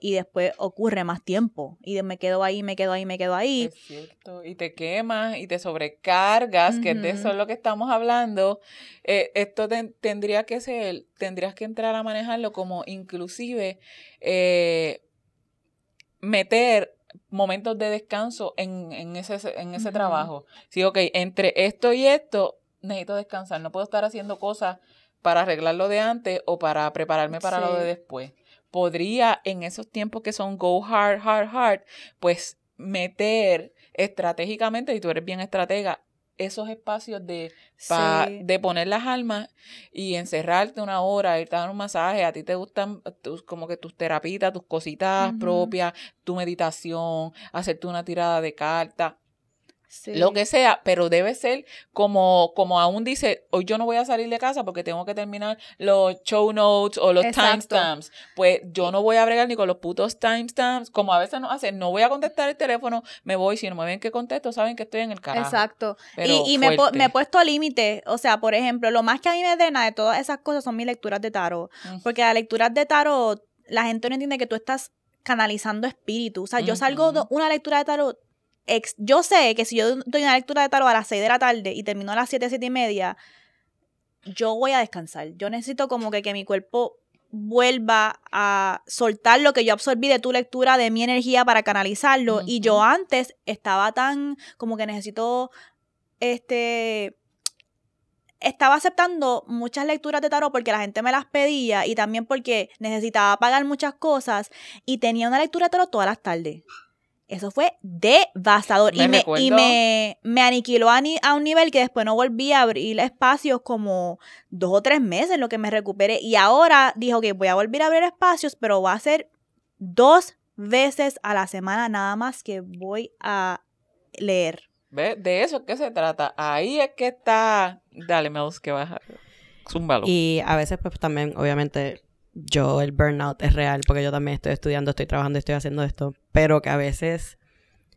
Speaker 1: y después ocurre más tiempo y me quedo ahí, me quedo ahí, me quedo ahí. Es
Speaker 2: cierto, y te quemas y te sobrecargas, que de eso es lo que estamos hablando. Eh, esto tendría que ser, tendrías que entrar a manejarlo como inclusive eh, meter momentos de descanso en, en ese, en ese trabajo. Sí, ok, entre esto y esto necesito descansar, no puedo estar haciendo cosas para arreglar lo de antes o para prepararme para lo de después podría en esos tiempos que son go hard, hard, hard, pues meter estratégicamente, y tú eres bien estratega, esos espacios de, de poner las almas y encerrarte una hora, irte a dar un masaje, a ti te gustan tus, como que tus terapitas, tus cositas propias, tu meditación, hacerte una tirada de carta. Lo que sea, pero debe ser como, como aún dice, hoy yo no voy a salir de casa porque tengo que terminar los show notes o los timestamps. Pues yo no voy a bregar ni con los putos timestamps, como a veces no hacen, no voy a contestar el teléfono, me voy, si no me ven que contesto, saben que estoy en el carajo. Exacto.
Speaker 1: y, me, he puesto límite o sea, por ejemplo, lo más que a mí me drena de todas esas cosas son mis lecturas de tarot, porque las lecturas de tarot, la gente no entiende que tú estás canalizando espíritu. O sea, yo salgo una lectura de tarot yo sé que si yo doy una lectura de tarot a las 6 de la tarde y termino a las 7, 7 y media, yo voy a descansar. Yo necesito como que, mi cuerpo vuelva a soltar lo que yo absorbí de tu lectura, de mi energía para canalizarlo. Y yo antes estaba tan como que necesito, este, estaba aceptando muchas lecturas de tarot porque la gente me las pedía y también porque necesitaba pagar muchas cosas y tenía una lectura de tarot todas las tardes. Eso fue devastador. y, me, me, aniquiló a, un nivel que después no volví a abrir espacios como dos o tres meses en lo que me recuperé. Y ahora dijo que voy a volver a abrir espacios, pero va a ser dos veces a la semana nada más que voy a leer.
Speaker 2: De eso qué se trata. Ahí es que está. Dale, me que baja.
Speaker 1: valor Y a veces, pues también, obviamente, yo el burnout es real porque yo también estoy estudiando, estoy trabajando, estoy haciendo esto, pero que a veces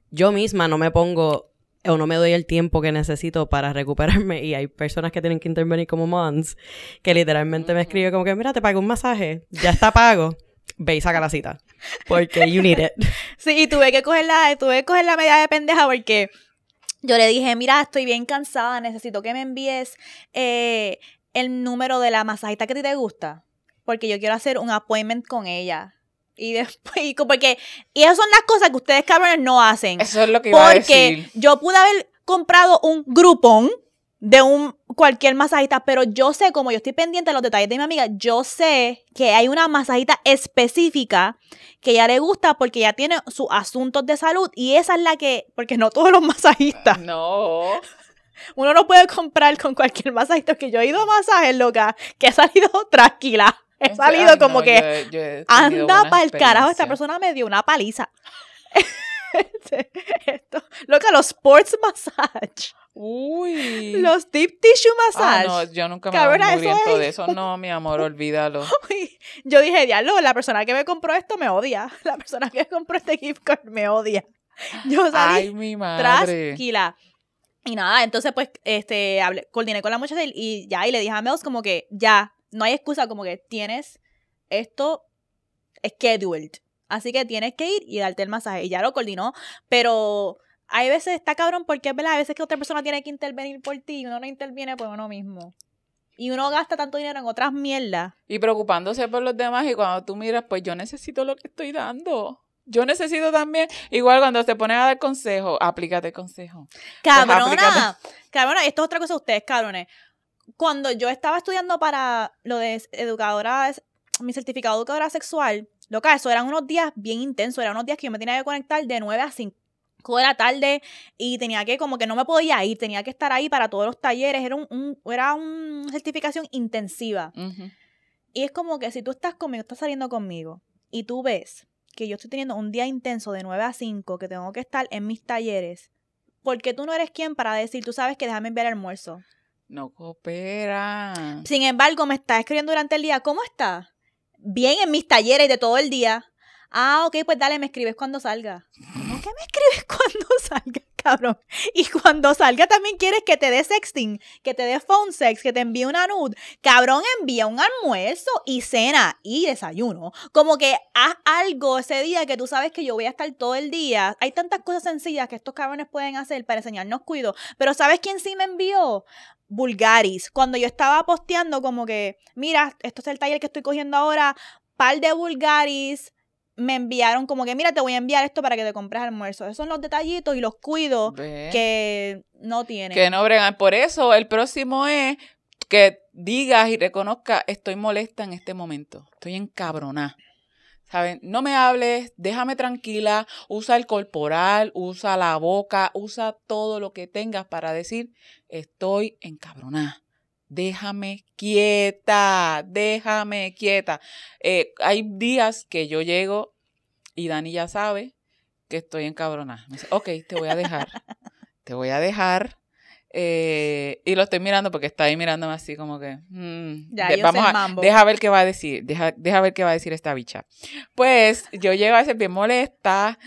Speaker 1: yo misma no me pongo o no me doy el tiempo que necesito para recuperarme y hay personas que tienen que intervenir como moms que literalmente me escribe como que mira te pago un masaje, ya está pago. Ve y saca la cita. Porque you need it. <laughs> Sí, y tuve que coger la, tuve que coger la media de pendeja porque yo le dije, mira, estoy bien cansada, necesito que me envíes eh, el número de la masajita que a ti te gusta porque yo quiero hacer un appointment con ella. Y después, porque, y esas son las cosas que ustedes cabrones no hacen. Eso es lo que iba a decir. Porque yo pude haber comprado un grupón de un cualquier masajista. pero yo sé, como yo estoy pendiente de los detalles de mi amiga, yo sé que hay una masajita específica que ya le gusta porque ya tiene sus asuntos de salud y esa es la que, porque no todos los masajistas. no. <laughs> Uno no puede comprar con cualquier masajista, que yo he ido a masajes, loca, que he salido <laughs> tranquila he salido como que
Speaker 2: anda para el carajo, esta
Speaker 1: persona me dio una paliza. <laughs> Este, esto, loca, los sports massage. Uy. Los deep tissue ah, massage. no,
Speaker 2: yo nunca me Cabrera, eso de eso. No, mi amor, <laughs> olvídalo.
Speaker 1: yo dije, diablo, la persona que me compró esto me odia. <laughs> La persona que me compró este gift card me odia. Yo salí Ay, mi madre. tranquila. Y nada, entonces pues este coordiné con la muchacha y, ya, y le dije a Mels como que ya, no hay excusa como que tienes esto scheduled. Así que tienes que ir y darte el masaje. Y ya lo coordinó, pero hay veces está cabrón porque es verdad, a veces que otra persona tiene que intervenir por ti y uno no interviene por uno mismo. Y uno gasta tanto dinero en otras mierdas. Y preocupándose por los demás y cuando
Speaker 2: tú miras, pues yo necesito lo que estoy dando. Yo necesito también, igual cuando te pones a dar consejo, aplícate consejo. Pues, cabrona,
Speaker 1: cabrona, esto es otra cosa de ustedes, cabrones cuando yo estaba estudiando para lo de educadora, mi certificado de educadora sexual, loca, eso eran unos días bien intensos, eran unos días que yo me tenía que conectar de 9 a 5 de la tarde y tenía que como que no me podía ir, tenía que estar ahí para todos los talleres, era un, era una certificación intensiva. Y es como que si tú estás conmigo, estás saliendo conmigo y tú ves que yo estoy teniendo un día intenso de 9 a 5 que tengo que estar en mis talleres, porque tú no eres quien para decir, tú sabes que déjame enviar el almuerzo.
Speaker 2: No coopera.
Speaker 1: Sin embargo, me está escribiendo durante el día, ¿cómo está? Bien en mis talleres de todo el día. Ah, ok, pues dale, me escribes cuando salga. ¿Por qué me escribes <laughs> cuando salga, cabrón? Y cuando salga también quieres que te dé sexting, que te dé phone sex, que te envíe una nud. Cabrón, envía un almuerzo y cena y desayuno. Como que haz algo ese día que tú sabes que yo voy a estar todo el día. Hay tantas cosas sencillas que estos cabrones pueden hacer para enseñarnos cuido. Pero ¿sabes quién sí me envió? vulgaris. Cuando yo estaba posteando como que, mira, esto es el taller que estoy cogiendo ahora, par de vulgaris, me enviaron como que, mira, te voy a enviar esto para que te compres almuerzo. Esos son los detallitos y los cuidos que no tienen. Que no bregan.
Speaker 2: Por eso el próximo es que digas y reconozca, estoy molesta en este momento, estoy encabronada no me hables, déjame tranquila, usa el corporal, usa la boca, usa todo lo que tengas para decir, estoy encabronada. Déjame quieta, déjame quieta. Eh, hay días que yo llego y Dani ya sabe que estoy encabronada. ok, te voy a dejar, te voy a dejar, eh, y lo estoy mirando porque está ahí mirándome así como que... Mm, vamos A, deja ver qué va a decir, deja, ver qué va a decir esta bicha. Pues yo llego a veces bien molesta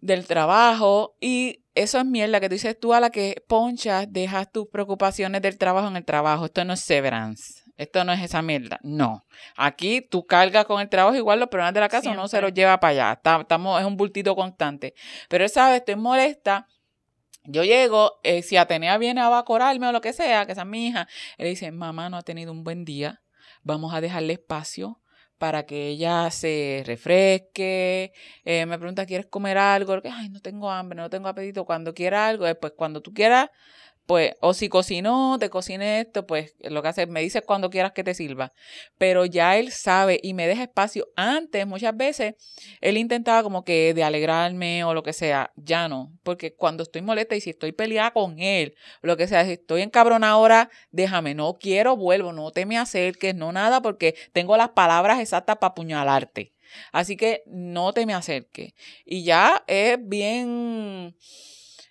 Speaker 2: del trabajo y eso es mierda que tú dices tú a la que ponchas, dejas tus preocupaciones del trabajo en el trabajo. Esto no es severance. Esto no es esa mierda. No. Aquí tú cargas con el trabajo igual los problemas de la casa, no se los lleva para allá. estamos, es un bultito constante. Pero él sabe, estoy molesta yo llego, eh, si Atenea viene a vacorarme o lo que sea, que esa es mi hija, le dice, mamá no ha tenido un buen día, vamos a dejarle espacio para que ella se refresque. Eh, me pregunta, ¿quieres comer algo? Porque, Ay, no tengo hambre, no tengo apetito. Cuando quiera algo, después cuando tú quieras, pues, o si cocinó, te cocine esto, pues lo que hace, me dices cuando quieras que te sirva. Pero ya él sabe y me deja espacio. Antes, muchas veces, él intentaba como que de alegrarme o lo que sea. Ya no, porque cuando estoy molesta y si estoy peleada con él, lo que sea, si estoy encabronada ahora, déjame, no quiero, vuelvo, no te me acerques, no nada, porque tengo las palabras exactas para apuñalarte. Así que no te me acerques. Y ya es bien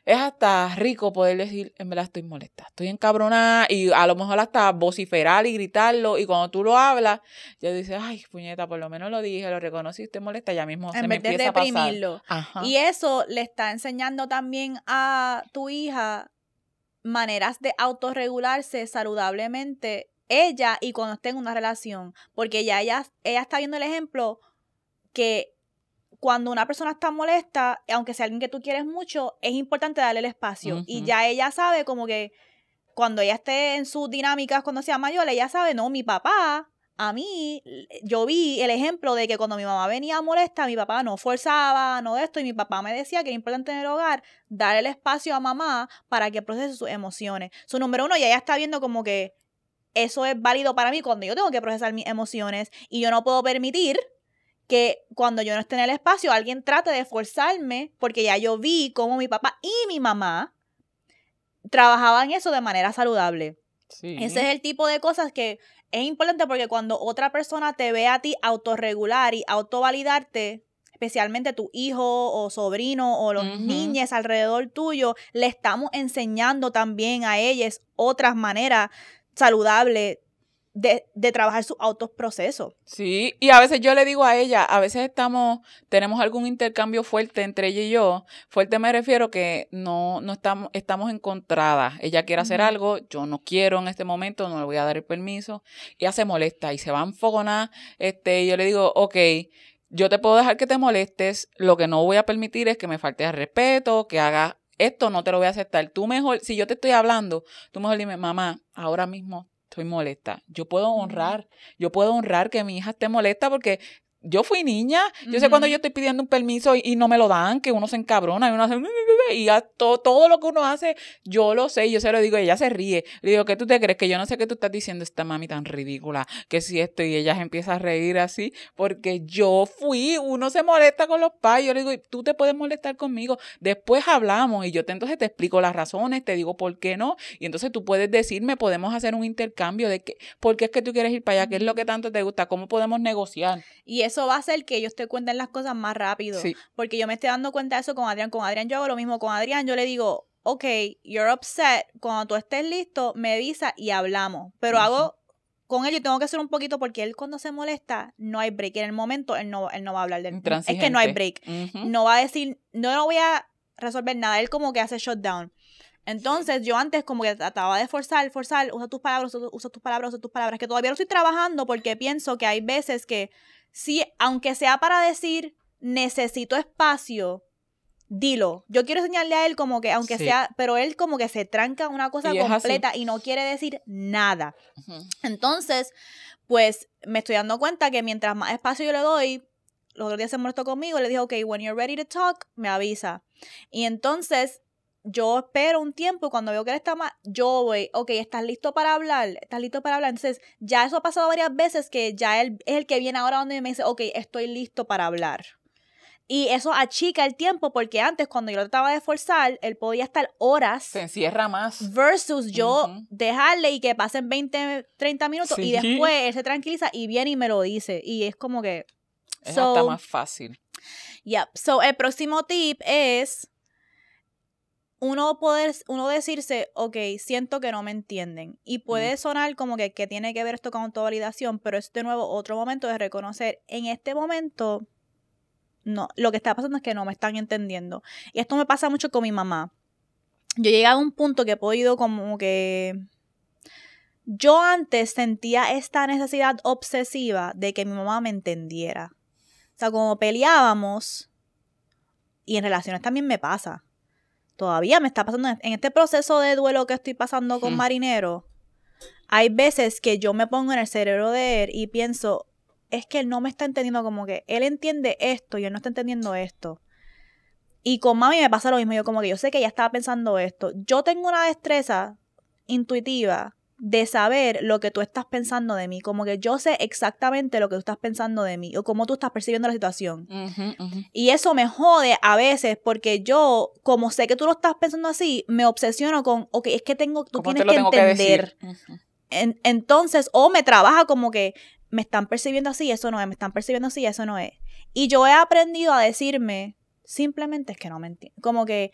Speaker 2: es hasta rico poder decir, en verdad estoy molesta, estoy encabronada y a lo mejor hasta vociferar y gritarlo y cuando tú lo hablas, ya dice, ay, puñeta, por lo menos lo dije, lo reconocí, estoy molesta, ya mismo se me empieza A Y
Speaker 1: eso le está enseñando también a tu hija maneras de autorregularse saludablemente ella y cuando esté en una relación, porque ya ella, ella está viendo el ejemplo que cuando una persona está molesta, aunque sea alguien que tú quieres mucho, es importante darle el espacio. Y ya ella sabe como que cuando ella esté en sus dinámicas, cuando sea mayor, ella sabe, no, mi papá, a mí, yo vi el ejemplo de que cuando mi mamá venía molesta, mi papá no forzaba, no de esto, y mi papá me decía que era importante en el hogar dar el espacio a mamá para que procese sus emociones. Su número uno, ya ella está viendo como que eso es válido para mí cuando yo tengo que procesar mis emociones y yo no puedo permitir que cuando yo no esté en el espacio, alguien trate de forzarme, porque ya yo vi cómo mi papá y mi mamá trabajaban eso de manera saludable. Ese es el tipo de cosas que es importante porque cuando otra persona te ve a ti autorregular y autovalidarte, especialmente tu hijo o sobrino o los niños alrededor tuyo, le estamos enseñando también a ellos otras maneras saludables de, de, trabajar su autos
Speaker 2: Sí, y a veces yo le digo a ella, a veces estamos, tenemos algún intercambio fuerte entre ella y yo. Fuerte me refiero que no, estamos, estamos encontradas. Ella quiere hacer algo, yo no quiero en este momento, no le voy a dar el permiso. Ella se molesta y se va a enfogonar. Este, y yo le digo, ok, yo te puedo dejar que te molestes, lo que no voy a permitir es que me falte el respeto, que haga esto, no te lo voy a aceptar. Tú mejor, si yo te estoy hablando, tú mejor dime, mamá, ahora mismo soy molesta. Yo puedo honrar, yo puedo honrar que mi hija esté molesta porque yo fui niña, yo sé cuando yo estoy pidiendo un permiso y, no me lo dan, que uno se encabrona y uno hace y todo lo que uno hace, yo lo sé, yo se lo digo, ella se ríe. Le digo, ¿qué tú te crees? Que yo no sé qué tú estás diciendo esta mami tan ridícula, que si esto, y ella empieza a reír así, porque yo fui, uno se molesta con los padres, yo le digo, tú te puedes molestar conmigo, después hablamos y yo entonces te explico las razones, te digo por qué no, y entonces tú puedes decirme, podemos hacer un intercambio de que, por qué es que tú quieres ir para allá, qué es lo que tanto te gusta, cómo podemos negociar. Y eso
Speaker 1: va a ser que ellos te cuenten las cosas más rápido. Porque yo me estoy dando cuenta de eso con Adrián. Con Adrián yo hago lo mismo. Con Adrián yo le digo, ok, you're upset. Cuando tú estés listo, me avisa y hablamos. Pero hago con él yo tengo que hacer un poquito porque él cuando se molesta no hay break. En el momento él no, él no va a hablar de del Es que no hay break. No va a decir, no, no voy a resolver nada. Él como que hace shutdown. Entonces yo antes como que trataba de forzar, forzar, usa tus palabras, usa tus palabras, usa tus palabras, que todavía lo estoy trabajando porque pienso que hay veces que si, aunque sea para decir necesito espacio, dilo. Yo quiero enseñarle a él como que, aunque sea, pero él como que se tranca una cosa completa y no quiere decir nada. Entonces, pues me estoy dando cuenta que mientras más espacio yo le doy, los otros días se molestó conmigo, le dije, ok, when you're ready to talk, me avisa. Y entonces yo espero un tiempo y cuando veo que él está más... yo voy, ok, estás listo para hablar, estás listo para hablar. Entonces, ya eso ha pasado varias veces que ya él es el que viene ahora donde me dice, ok, estoy listo para hablar. Y eso achica el tiempo porque antes cuando yo lo trataba de forzar, él podía estar horas. Se encierra más. Versus yo dejarle y que pasen 20, 30 minutos y después él se tranquiliza y viene y me lo dice. Y es como que... Es más fácil. Yep. So, el próximo tip es uno poder, uno decirse, ok, siento que no me entienden. Y mm. puede sonar como que, tiene que ver esto con autovalidación, pero es de nuevo otro momento de reconocer, en este momento, no, lo que está pasando es que no me están entendiendo. Y esto me pasa mucho con mi mamá. Yo llegué a un punto que he podido como que... Yo antes sentía esta necesidad obsesiva de que mi mamá me entendiera. O sea, como peleábamos, y en relaciones también me pasa todavía me está pasando en este proceso de duelo que estoy pasando con hmm. Marinero. Hay veces que yo me pongo en el cerebro de él y pienso, es que él no me está entendiendo como que él entiende esto y él no está entendiendo esto. Y con mami me pasa lo mismo, yo como que yo sé que ella estaba pensando esto. Yo tengo una destreza intuitiva de saber lo que tú estás pensando de mí, como que yo sé exactamente lo que tú estás pensando de mí o cómo tú estás percibiendo la situación. Y eso me jode a veces porque yo, como sé que tú lo estás pensando así, me obsesiono con, ok, es que tengo, tú tienes que entender. entonces, o me trabaja como que me están percibiendo así, eso no es, me están percibiendo así, eso no es. Y yo he aprendido a decirme, simplemente es que no me entiendo, como que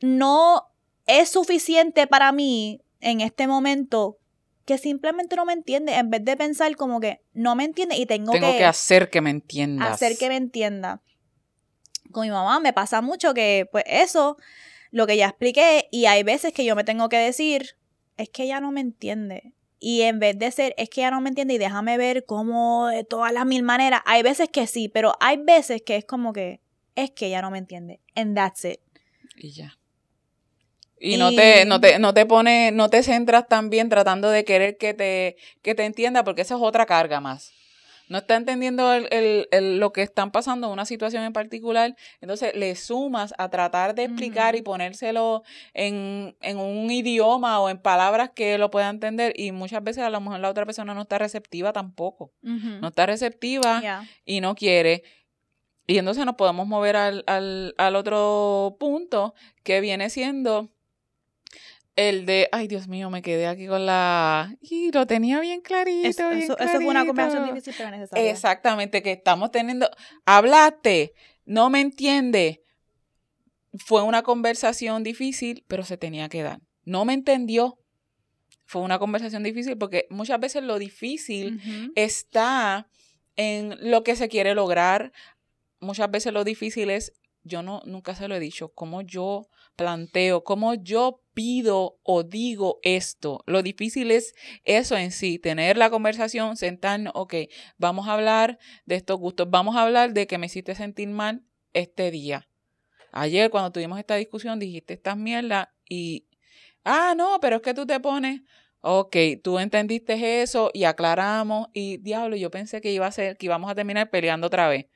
Speaker 1: no es suficiente para mí en este momento que simplemente no me entiende, en vez de pensar como que no me entiende y tengo, que, hacer
Speaker 2: que me entienda. Hacer que
Speaker 1: me entienda. Con mi mamá me pasa mucho que, pues eso, lo que ya expliqué, y hay veces que yo me tengo que decir, es que ella no me entiende. Y en vez de ser, es que ella no me entiende y déjame ver cómo de todas las mil maneras, hay veces que sí, pero hay veces que es como que, es que ella no me entiende. And that's it.
Speaker 2: Y ya. Y, no te, no te,
Speaker 1: no te pone, no te centras también
Speaker 2: tratando de querer que te, te entienda, porque esa es otra carga más. No está entendiendo lo que están pasando en una situación en particular. Entonces le sumas a tratar de explicar y ponérselo en, un idioma o en palabras que lo pueda entender. Y muchas veces a lo mejor la otra persona no está receptiva tampoco. No está receptiva y no quiere. Y entonces nos podemos mover al, al, al otro punto que viene siendo el de, ay Dios mío, me quedé aquí con la... Y lo tenía bien clarito. Eso, fue una conversación difícil Exactamente, que estamos teniendo... Hablaste, no me entiende. Fue una conversación difícil, pero se tenía que dar. No me entendió. Fue una conversación difícil porque muchas veces lo difícil está en lo que se quiere lograr. Muchas veces lo difícil es, yo no, nunca se lo he dicho, como yo planteo, cómo yo pido o digo esto. Lo difícil es eso en sí, tener la conversación, sentarnos, ok, vamos a hablar de estos gustos, vamos a hablar de que me hiciste sentir mal este día. Ayer cuando tuvimos esta discusión dijiste estas mierdas y, ah, no, pero es que tú te pones, ok, tú entendiste eso y aclaramos y diablo, yo pensé que iba a ser, que íbamos a terminar peleando otra vez.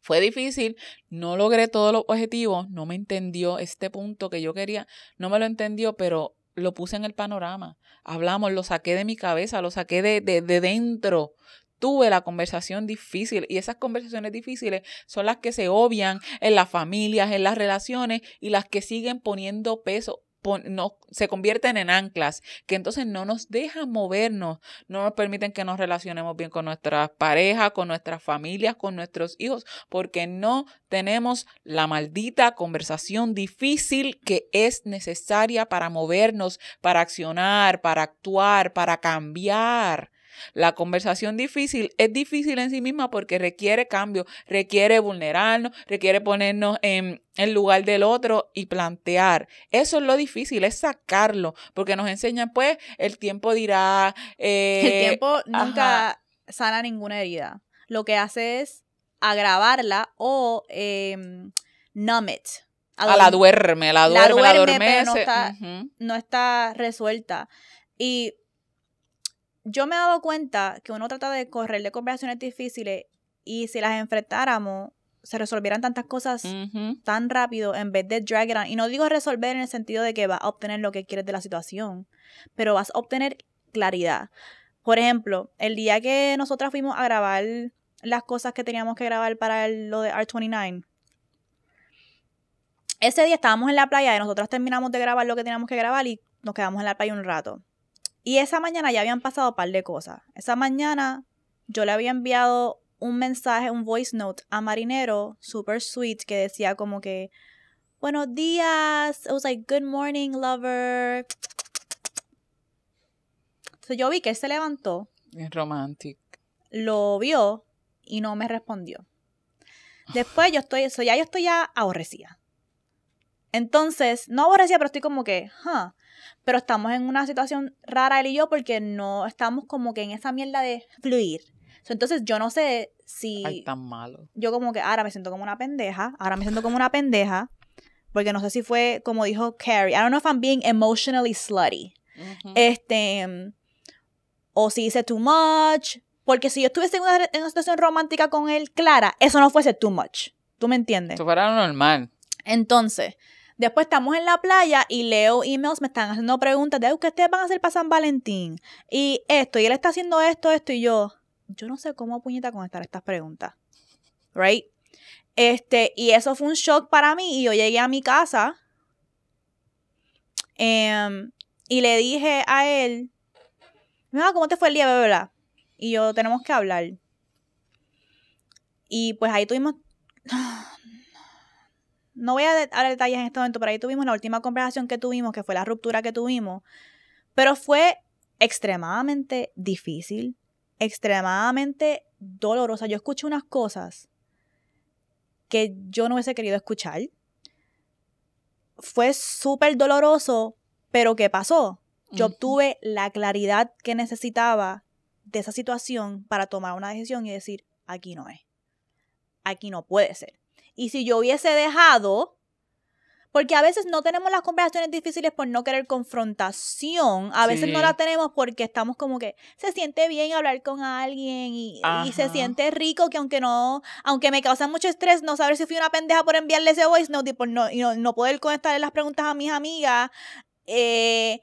Speaker 2: Fue difícil, no logré todos los objetivos, no me entendió este punto que yo quería, no me lo entendió, pero lo puse en el panorama. Hablamos, lo saqué de mi cabeza, lo saqué de, de, de dentro tuve la conversación difícil y esas conversaciones difíciles son las que se obvian en las familias, en las relaciones y las que siguen poniendo peso no se convierten en anclas, que entonces no nos dejan movernos, no nos permiten que nos relacionemos bien con nuestras parejas, con nuestras familias, con nuestros hijos, porque no tenemos la maldita conversación difícil que es necesaria para movernos, para accionar, para actuar, para cambiar. La conversación difícil es difícil en sí misma porque requiere cambio, requiere vulnerarnos, requiere ponernos en el lugar del otro y plantear. Eso es lo difícil, es sacarlo, porque nos enseñan, pues, el
Speaker 1: tiempo dirá. <laughs> el tiempo eh, nunca sana ninguna herida. Lo que hace es agravarla o eh, numb it. A, la duerme, la duerme, la, duerme, No, está, no está resuelta. Y yo me he dado cuenta que uno trata de correr de conversaciones difíciles y si las enfrentáramos, se resolvieran tantas cosas tan rápido en vez de drag it on. Y no digo resolver en el sentido de que vas a obtener lo que quieres de la situación, pero vas a obtener claridad. Por ejemplo, el día que nosotras fuimos a grabar las cosas que teníamos que grabar para lo de R29, ese día estábamos en la playa y nosotras terminamos de grabar lo que teníamos que grabar y nos quedamos en la playa un rato. Y esa mañana ya habían pasado un par de cosas. Esa mañana yo le había enviado un mensaje, un voice note a Marinero, super sweet, que decía como que, buenos días, it was like, good morning, lover. Entonces yo vi que él se levantó.
Speaker 2: Es romántico.
Speaker 1: Lo vio y no me respondió. Después yo estoy, eso ya yo estoy ya aborrecida. Entonces, no aborrecida, pero estoy como que, huh, pero estamos en una situación rara él y yo porque no estamos como que en esa mierda de fluir. entonces yo no sé si... Ay,
Speaker 2: tan malo.
Speaker 1: Yo como que ahora me siento como una pendeja, ahora me siento como una pendeja, porque no sé si fue como dijo Carrie, I don't know if I'm being emotionally slutty. Este... O si hice too much, porque si yo estuviese en una, situación romántica con él, Clara, eso no fuese too much. ¿Tú me entiendes? Eso
Speaker 2: fuera normal.
Speaker 1: Entonces, Después estamos en la playa y leo emails, me están haciendo preguntas de qué ustedes van a hacer para San Valentín. Y esto, y él está haciendo esto, esto, y yo, yo no sé cómo puñeta contestar estas preguntas. Right? Este, y eso fue un shock para mí. Y yo llegué a mi casa em, y le dije a él, mira ¿cómo te fue el día, bebé? Y yo, tenemos que hablar. Y pues ahí tuvimos no voy a dar detalles en este momento, pero ahí tuvimos la última conversación que tuvimos, que fue la ruptura que tuvimos, pero fue extremadamente difícil, extremadamente dolorosa. Yo escuché unas cosas que yo no hubiese querido escuchar. Fue súper doloroso, pero ¿qué pasó? Yo obtuve la claridad que necesitaba de esa situación para tomar una decisión y decir, aquí no es, aquí no puede ser. Y si yo hubiese dejado, porque a veces no tenemos las conversaciones difíciles por no querer confrontación. A veces no la tenemos porque estamos como que se siente bien hablar con alguien y, se siente rico que aunque no, aunque me causa mucho estrés no saber si fui una pendeja por enviarle ese voice note no, no, poder contestarle las preguntas a mis amigas. Eh,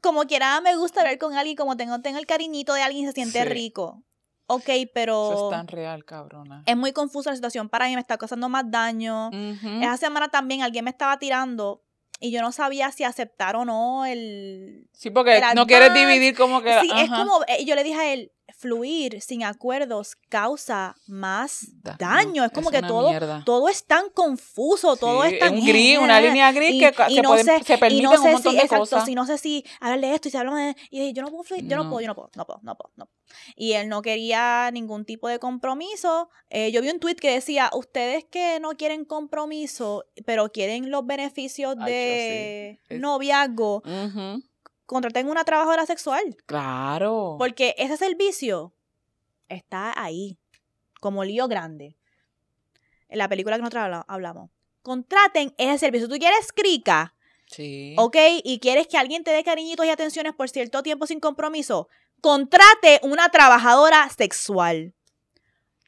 Speaker 1: como quiera me gusta hablar con alguien, como tengo, tengo el cariñito de alguien se siente rico. Ok, pero. Eso es tan real, cabrona. Es muy confusa la situación para mí, me está causando más daño. Esa semana también alguien me estaba tirando y yo no sabía si aceptar o no el. Sí, porque no quieres dividir como que. Sí, es como. Eh, yo le dije a él, fluir sin acuerdos causa más daño. Es como que todo, todo es tan confuso, todo es tan... Un gris, una línea gris que se, no un montón de exacto, cosas. Si no sé si hablarle esto y se habla de... Y yo no puedo fluir, yo no. puedo, yo no puedo, no puedo, no puedo, no Y él no quería ningún tipo de compromiso. Eh, yo vi un tweet que decía, ustedes que no quieren compromiso, pero quieren los beneficios de noviazgo, contraten una trabajadora sexual.
Speaker 2: Claro.
Speaker 1: Porque ese servicio está ahí, como lío grande. En la película que nosotros hablamos. Contraten ese servicio. Tú quieres crica. Sí. ¿Ok? Y quieres que alguien te dé cariñitos y atenciones por cierto tiempo sin compromiso. Contrate una trabajadora sexual.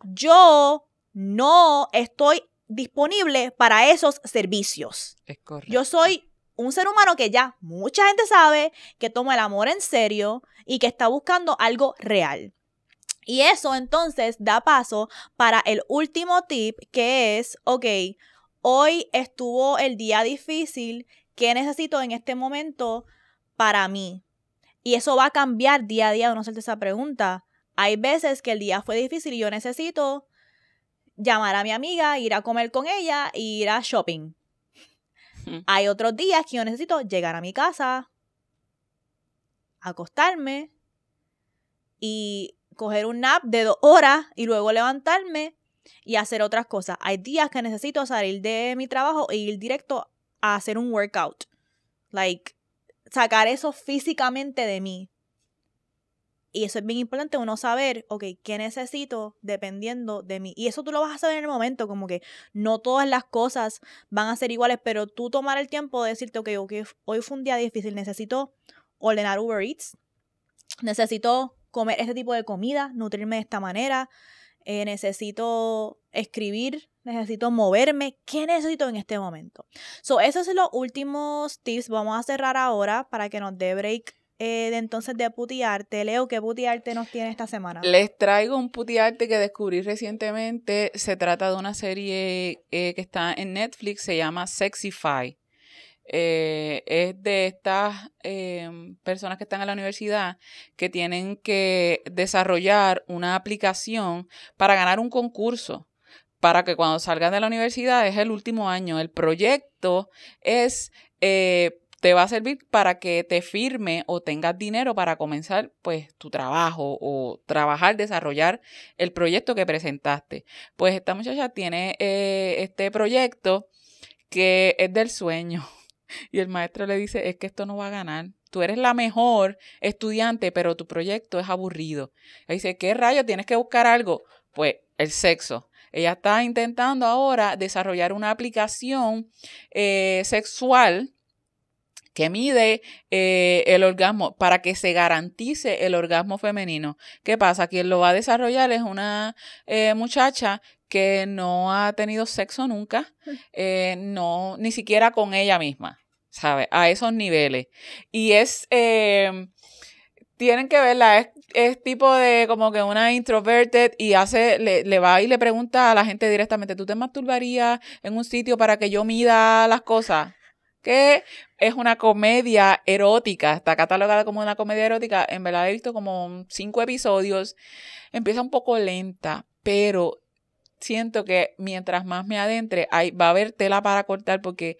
Speaker 1: Yo no estoy disponible para esos servicios. Es correcto. Yo soy un ser humano que ya mucha gente sabe, que toma el amor en serio y que está buscando algo real. Y eso entonces da paso para el último tip que es, ok, hoy estuvo el día difícil, ¿qué necesito en este momento para mí? Y eso va a cambiar día a día, no hacerte esa pregunta. Hay veces que el día fue difícil y yo necesito llamar a mi amiga, ir a comer con ella ir a shopping. Hay otros días que yo necesito llegar a mi casa, acostarme y coger un nap de dos horas y luego levantarme y hacer otras cosas. Hay días que necesito salir de mi trabajo e ir directo a hacer un workout. Like, sacar eso físicamente de mí. Y eso es bien importante, uno saber, ok, qué necesito dependiendo de mí. Y eso tú lo vas a saber en el momento, como que no todas las cosas van a ser iguales, pero tú tomar el tiempo de decirte, ok, okay hoy fue un día difícil, necesito ordenar Uber Eats, necesito comer este tipo de comida, nutrirme de esta manera, eh, necesito escribir, necesito moverme, ¿qué necesito en este momento? So, esos son los últimos tips. Vamos a cerrar ahora para que nos dé break eh, de entonces de putiarte. Leo, ¿qué Arte nos tiene esta semana? Les traigo un Arte que descubrí
Speaker 2: recientemente. Se trata de una serie eh, que está en Netflix, se llama Sexify. Eh, es de estas em, personas que están en la universidad que tienen que desarrollar una aplicación para ganar un concurso para que cuando salgan de la universidad es el último año. El proyecto es te va a servir para que te firme o tengas dinero para comenzar pues tu trabajo o trabajar, desarrollar el proyecto que presentaste. Pues esta muchacha tiene eh, este proyecto que es del sueño <laughs> y el maestro le dice es que esto no va a ganar. Tú eres la mejor estudiante, pero tu proyecto es aburrido. Y dice, ¿qué rayo? Tienes que buscar algo. Pues el sexo. Ella está intentando ahora desarrollar una aplicación eh, sexual que mide eh, el orgasmo para que se garantice el orgasmo femenino. ¿Qué pasa? Quien lo va a desarrollar es una eh, muchacha que no ha tenido sexo nunca, <laughs> eh, no, ni siquiera con ella misma, ¿sabes? A esos niveles. Y es, em, tienen que verla, es, es, tipo de como que una introverted y hace, le, le, va y le pregunta a la gente directamente, ¿tú te masturbarías en un sitio para que yo mida las cosas? que es una comedia erótica, está catalogada como una comedia erótica, en verdad he visto como cinco episodios, empieza un poco lenta, pero siento que mientras más me adentre, va a haber tela para cortar porque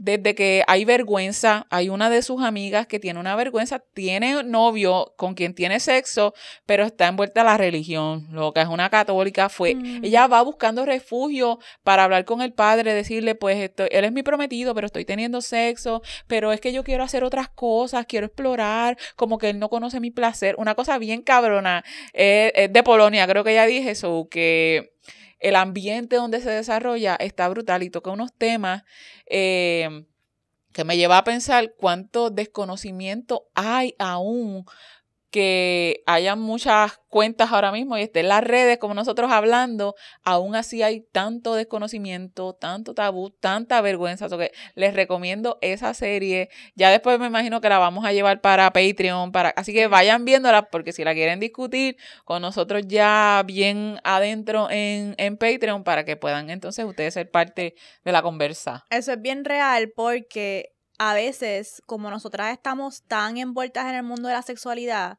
Speaker 2: desde que hay vergüenza, hay una de sus amigas que tiene una vergüenza, tiene novio con quien tiene sexo, pero está envuelta a la religión, lo que es una católica, fue, mm. ella va buscando refugio para hablar con el padre, decirle, pues él es mi prometido, pero estoy teniendo sexo, pero es que yo quiero hacer otras cosas, quiero explorar, como que él no conoce mi placer, una cosa bien cabrona, eh, de Polonia, creo que ya dije eso, que el ambiente donde se desarrolla está brutal y toca unos temas em, que me lleva a pensar cuánto desconocimiento hay aún que hayan muchas cuentas ahora mismo y estén las redes como nosotros hablando, aún así hay tanto desconocimiento, tanto tabú, tanta vergüenza. que les recomiendo esa serie. Ya después me imagino que la vamos a llevar para Patreon, para así que vayan viéndola porque si la quieren discutir con nosotros ya bien adentro en, en Patreon para que puedan entonces ustedes ser parte de la conversa.
Speaker 1: Eso es bien real porque a veces, como nosotras estamos tan envueltas en el mundo de la sexualidad,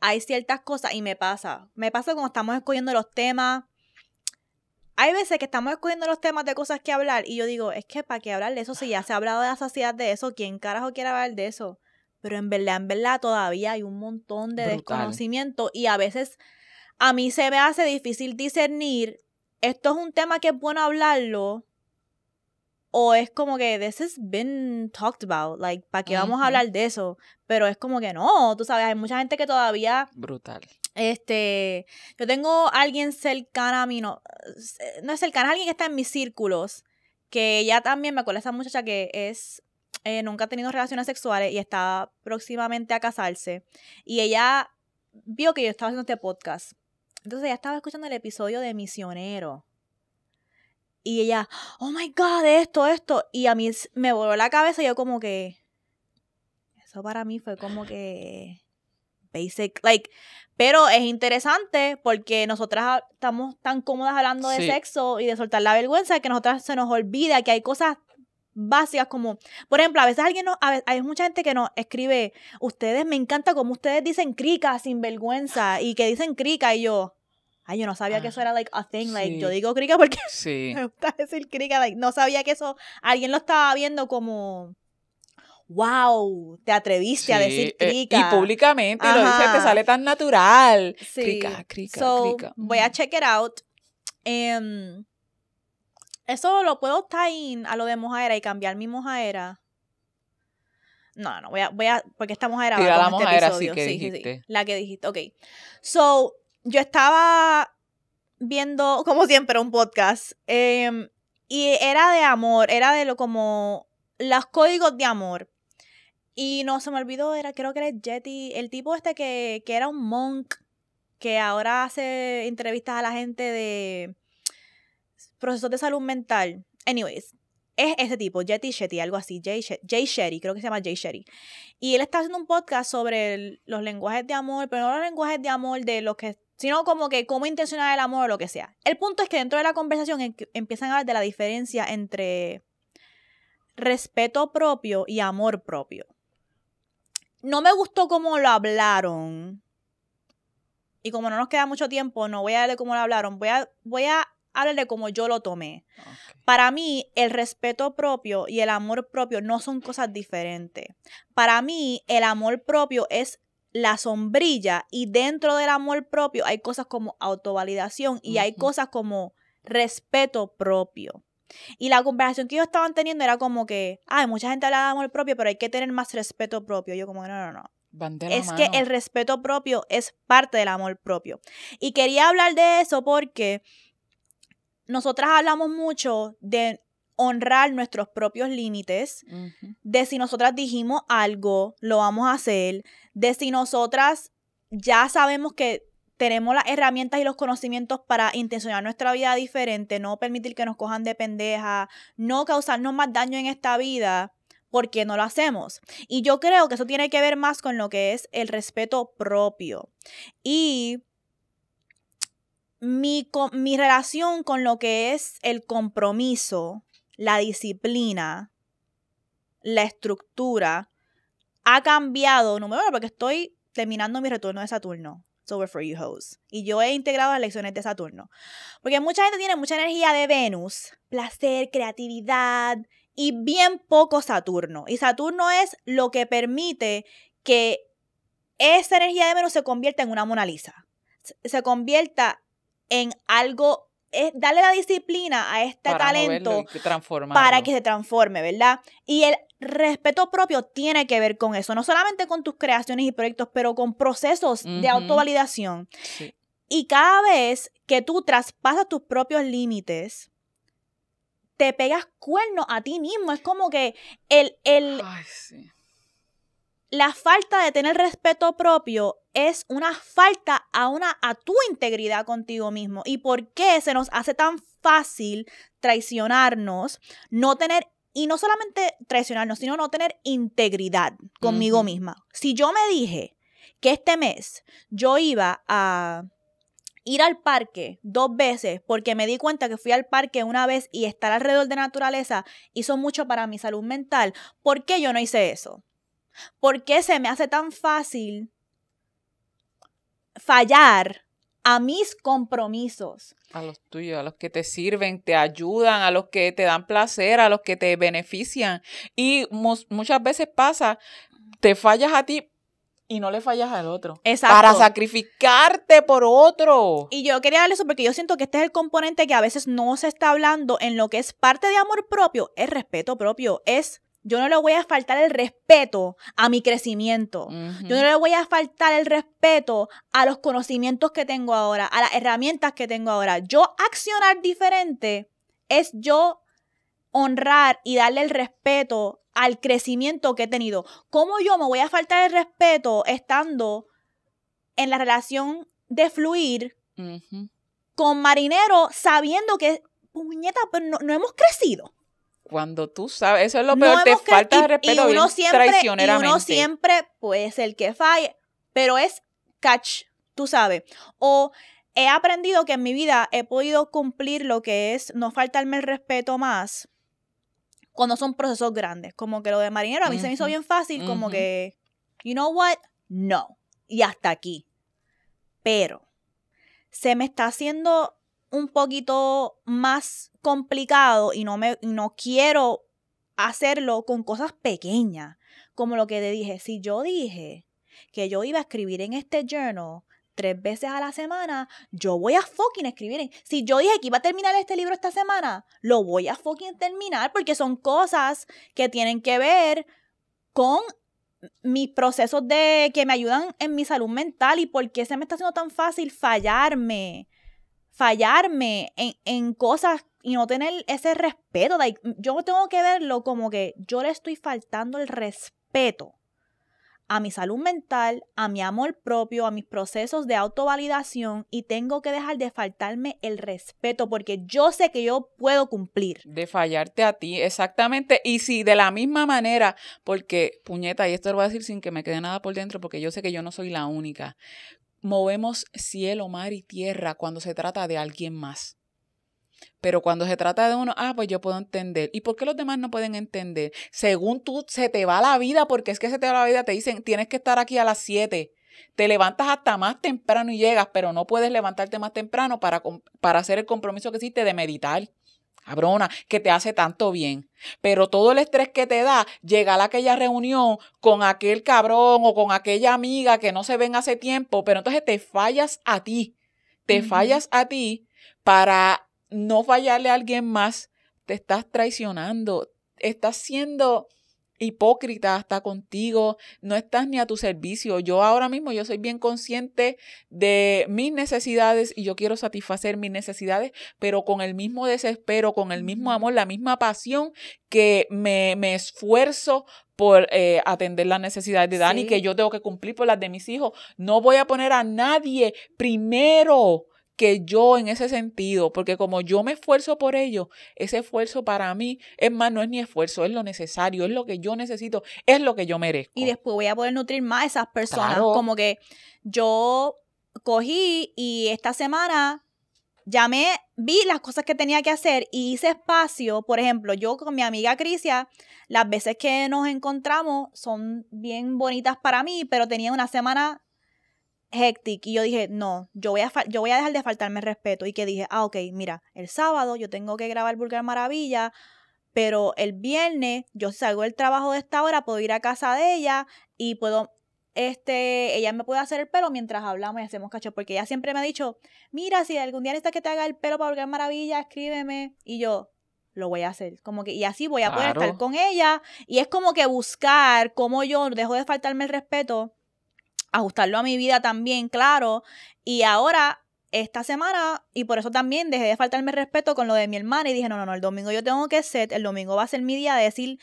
Speaker 1: hay ciertas cosas, y me pasa, me pasa cuando estamos escogiendo los temas. Hay veces que estamos escogiendo los temas de cosas que hablar, y yo digo, es que para qué hablar de eso si ya se ha hablado de la saciedad de eso, ¿quién carajo quiere hablar de eso? Pero en verdad, en verdad, todavía hay un montón de desconocimiento, y a veces a mí se me hace difícil discernir. Esto es un tema que es bueno hablarlo, o es como que this has been talked about, like, ¿para qué vamos a hablar de eso? Pero es como que no, tú sabes, hay mucha gente que todavía... Brutal. Este, yo tengo alguien cercana a mí, no, eh, no es cercana, es alguien que está en mis círculos, que ya también me acuerdo de esa muchacha que es, eh, nunca ha tenido relaciones sexuales y está próximamente a casarse. Y ella vio que yo estaba haciendo este podcast. Entonces ella estaba escuchando el episodio de Misionero. Y ella, oh my God, esto, esto. Y a mí me voló la cabeza y yo como que... Eso para mí fue como que... Basic, like... Pero es interesante porque nosotras estamos tan cómodas hablando de sexo y de soltar la vergüenza que nosotras se nos olvida que hay cosas básicas como, por ejemplo, a veces alguien no, hay mucha gente que nos escribe, ustedes me encanta como ustedes dicen crica sin vergüenza y que dicen crica y yo, Ay, yo no sabía que ah, eso era like a thing. Like, yo digo crica porque
Speaker 2: <laughs> me
Speaker 1: gusta decir crica. no sabía que eso. Alguien lo estaba viendo como. Wow, te atreviste a decir crica. Eh, y
Speaker 2: públicamente lo dices, te sale
Speaker 1: tan natural. Crica, crica, so, Voy a mm. check it out. Em, eso lo puedo tie a lo de mojaera y cambiar mi mojaera. No, no, voy a, voy a, porque esta mojaera era va la este episodio. Sí, Sí, la que dijiste, ok. So, yo estaba viendo, como siempre, un podcast. Em, y era de amor, era de lo como los códigos de amor. Y no se me olvidó, era, creo que era Jetty, el tipo este que, era un monk, que ahora hace entrevistas a la gente de procesos de salud mental. Anyways, es ese tipo, Jetty Shetty, algo así, Jay, Shetty, creo que se llama Jay Sherry Y él está haciendo un podcast sobre los lenguajes de amor, pero no los lenguajes de amor de los que sino como que cómo intencionar el amor o lo que sea. El punto es que dentro de la conversación empiezan a hablar de la diferencia entre respeto propio y amor propio. No me gustó cómo lo hablaron. Y como no nos queda mucho tiempo, no voy a hablar cómo lo hablaron. Voy a, voy a hablar de cómo yo lo tomé. Para mí, el respeto propio y el amor propio no son cosas diferentes. Para mí, el amor propio es la sombrilla y dentro del amor propio hay cosas como autovalidación y hay cosas como respeto propio. Y la conversación que ellos estaban teniendo era como que, ay, mucha gente habla de amor propio, pero hay que tener más respeto propio. Yo como, no, no, no. es que el respeto propio es parte del amor propio. Y quería hablar de eso porque nosotras hablamos mucho de honrar nuestros propios límites, de si nosotras dijimos algo, lo vamos a hacer, de si nosotras ya sabemos que tenemos las herramientas y los conocimientos para intencionar nuestra vida diferente, no permitir que nos cojan de pendeja, no causarnos más daño en esta vida, porque no lo hacemos? Y yo creo que eso tiene que ver más con lo que es el respeto propio. Y mi relación con lo que es el compromiso la disciplina, la estructura, ha cambiado, número porque estoy terminando mi retorno de Saturno. Sober for you, hoes. Y yo he integrado las lecciones de Saturno. Porque mucha gente tiene mucha energía de Venus, placer, creatividad y bien poco Saturno. Y Saturno es lo que permite que esa energía de Venus se convierta en una Mona Lisa, se convierta en algo es darle la disciplina a este talento para que se transforme, ¿verdad? Y el respeto propio tiene que ver con eso, no solamente con tus creaciones y proyectos, pero con procesos de autovalidación. Y cada vez que tú traspasas tus propios límites, te pegas cuerno a ti mismo. Es como que el, el la falta de tener respeto propio es una falta a, una, a tu integridad contigo mismo. ¿Y por qué se nos hace tan fácil traicionarnos, no tener y no solamente traicionarnos, sino no tener integridad conmigo misma. Si yo me dije que este mes yo iba a ir al parque dos veces porque me di cuenta que fui al parque una vez y estar alrededor de naturaleza hizo mucho para mi salud mental, ¿por qué yo no hice eso? ¿Por qué se me hace tan fácil fallar a mis compromisos?
Speaker 2: A los tuyos, a los que te sirven, te ayudan, a los que te dan placer, a los que te benefician. Y muchas veces pasa, te fallas a ti y no le fallas al otro. Exacto. Para
Speaker 1: sacrificarte por otro. Y yo quería darle eso porque yo siento que este es el componente que a veces no se está hablando en lo que es parte de amor propio, es respeto propio, es yo no le voy a faltar el respeto a mi crecimiento. Yo no le voy a faltar el respeto a los conocimientos que tengo ahora, a las herramientas que tengo ahora. Yo accionar diferente es yo honrar y darle el respeto al crecimiento que he tenido. ¿Cómo yo me voy a faltar el respeto estando en la relación de fluir con marinero sabiendo que, puñeta, pero no hemos crecido?
Speaker 2: cuando tú sabes, eso es lo peor, te falta el respeto y uno siempre, traicioneramente. Y uno siempre
Speaker 1: puede ser que falle, pero es catch, tú sabes. O he aprendido que en mi vida he podido cumplir lo que es no faltarme el respeto más cuando son procesos grandes. Como que lo de marinero a mí se me hizo bien fácil, como que, you know what, no. Y hasta aquí. Pero se me está haciendo un poquito más complicado y no, me, no quiero hacerlo con cosas pequeñas, como lo que te dije. Si yo dije que yo iba a escribir en este journal tres veces a la semana, yo voy a fucking escribir. Si yo dije que iba a terminar este libro esta semana, lo voy a fucking terminar porque son cosas que tienen que ver con mis procesos de que me ayudan en mi salud mental y por qué se me está haciendo tan fácil fallarme fallarme en, en cosas y no tener ese respeto. yo tengo que verlo como que yo le estoy faltando el respeto a mi salud mental, a mi amor propio, a mis procesos de autovalidación y tengo que dejar de faltarme el respeto porque yo sé que yo puedo cumplir.
Speaker 2: De fallarte a ti, exactamente. Y si de la misma manera, porque puñeta, y esto lo voy a decir sin que me quede nada por dentro porque yo sé que yo no soy la única movemos cielo, mar y tierra cuando se trata de alguien más. Pero cuando se trata de uno, ah, pues yo puedo entender. ¿Y por qué los demás no pueden entender? Según tú, se te va la vida, porque es que se te va la vida, te dicen, tienes que estar aquí a las 7. Te levantas hasta más temprano y llegas, pero no puedes levantarte más temprano para, para hacer el compromiso que hiciste de meditar cabrona, que te hace tanto bien. Pero todo el estrés que te da llegar a aquella reunión con aquel cabrón o con aquella amiga que no se ven hace tiempo, pero entonces te fallas a ti,
Speaker 1: te fallas
Speaker 2: a ti para no fallarle a alguien más, te estás traicionando, estás siendo hipócrita está contigo, no estás ni a tu servicio. Yo ahora mismo yo soy bien consciente de mis necesidades y yo quiero satisfacer mis necesidades, pero con el mismo desespero, con el mismo amor, la misma pasión que me, esfuerzo por eh, atender las necesidades de Dani, que yo tengo que cumplir por las de mis hijos. No voy a poner a nadie primero que yo en ese sentido, porque como yo me esfuerzo por ello, ese esfuerzo para mí, es más, no es mi esfuerzo, es lo necesario, es lo que yo necesito, es lo que yo merezco.
Speaker 1: Y después voy a poder nutrir más a esas personas, como que yo cogí y esta semana llamé, vi las cosas que tenía que hacer y hice espacio. Por ejemplo, yo con mi amiga Crisia, las veces que nos encontramos son bien bonitas para mí, pero tenía una semana hectic y yo dije, no, yo voy, a yo voy a dejar de faltarme el respeto y que dije, ah, ok, mira, el sábado yo tengo que grabar Vulgar Maravilla, pero el viernes yo salgo del trabajo de esta hora, puedo ir a casa de ella y puedo, este, ella me puede hacer el pelo mientras hablamos y hacemos cacho, porque ella siempre me ha dicho, mira, si algún día necesitas que te haga el pelo para Vulgar Maravilla, escríbeme y yo, lo voy a hacer. Como que, y así voy a poder estar con ella. Y es como que buscar cómo yo dejo de faltarme el respeto ajustarlo a mi vida también, claro. Y ahora, esta semana, y por eso también dejé de faltarme respeto con lo de mi hermana y dije, no, no, no, el domingo yo tengo que ser, el domingo va a ser mi día de decir,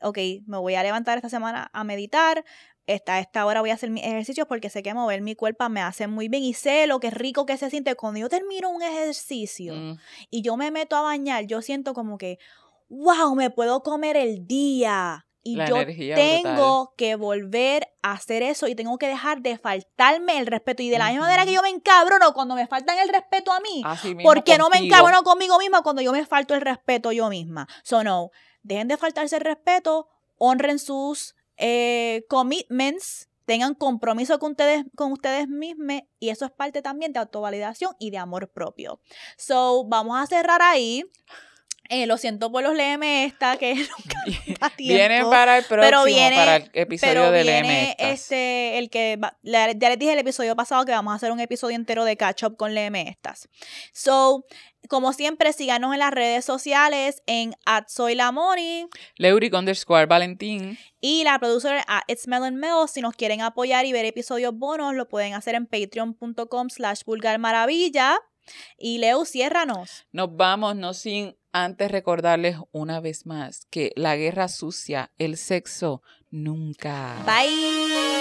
Speaker 1: ok, me voy a levantar esta semana a meditar, esta, esta hora voy a hacer mis ejercicios porque sé que mover mi cuerpo me hace muy bien y sé lo que rico que se siente cuando yo termino un ejercicio mm. y yo me meto a bañar, yo siento como que, wow, me puedo comer el día. Y yo tengo que volver a hacer eso y tengo que dejar de faltarme el respeto. Y de la misma manera que yo me encabrono cuando me faltan el respeto a mí, porque no me encabrono conmigo misma cuando yo me falto el respeto yo misma. So, no, dejen de faltarse el respeto, honren sus eh, commitments, tengan compromiso con ustedes, con ustedes mismos y eso es parte también de autovalidación y de amor propio. So, vamos a cerrar ahí. Eh, lo siento por los LM esta que <laughs> nunca tiempo, Vienen para el próximo, pero para el
Speaker 2: episodio pero viene
Speaker 1: este, el que ya les dije el episodio pasado que vamos a hacer un episodio entero de catch up con LM estas. So, como siempre, síganos en las redes sociales en @soylamoni,
Speaker 2: Leuric underscore Valentín
Speaker 1: y la productora at It's Melon Mel. Si nos quieren apoyar y ver episodios bonos, lo pueden hacer en patreon.com slash vulgar y Leo, ciérranos.
Speaker 2: Nos vamos, no sin antes recordarles una vez más que la guerra sucia, el sexo, nunca.
Speaker 1: Bye.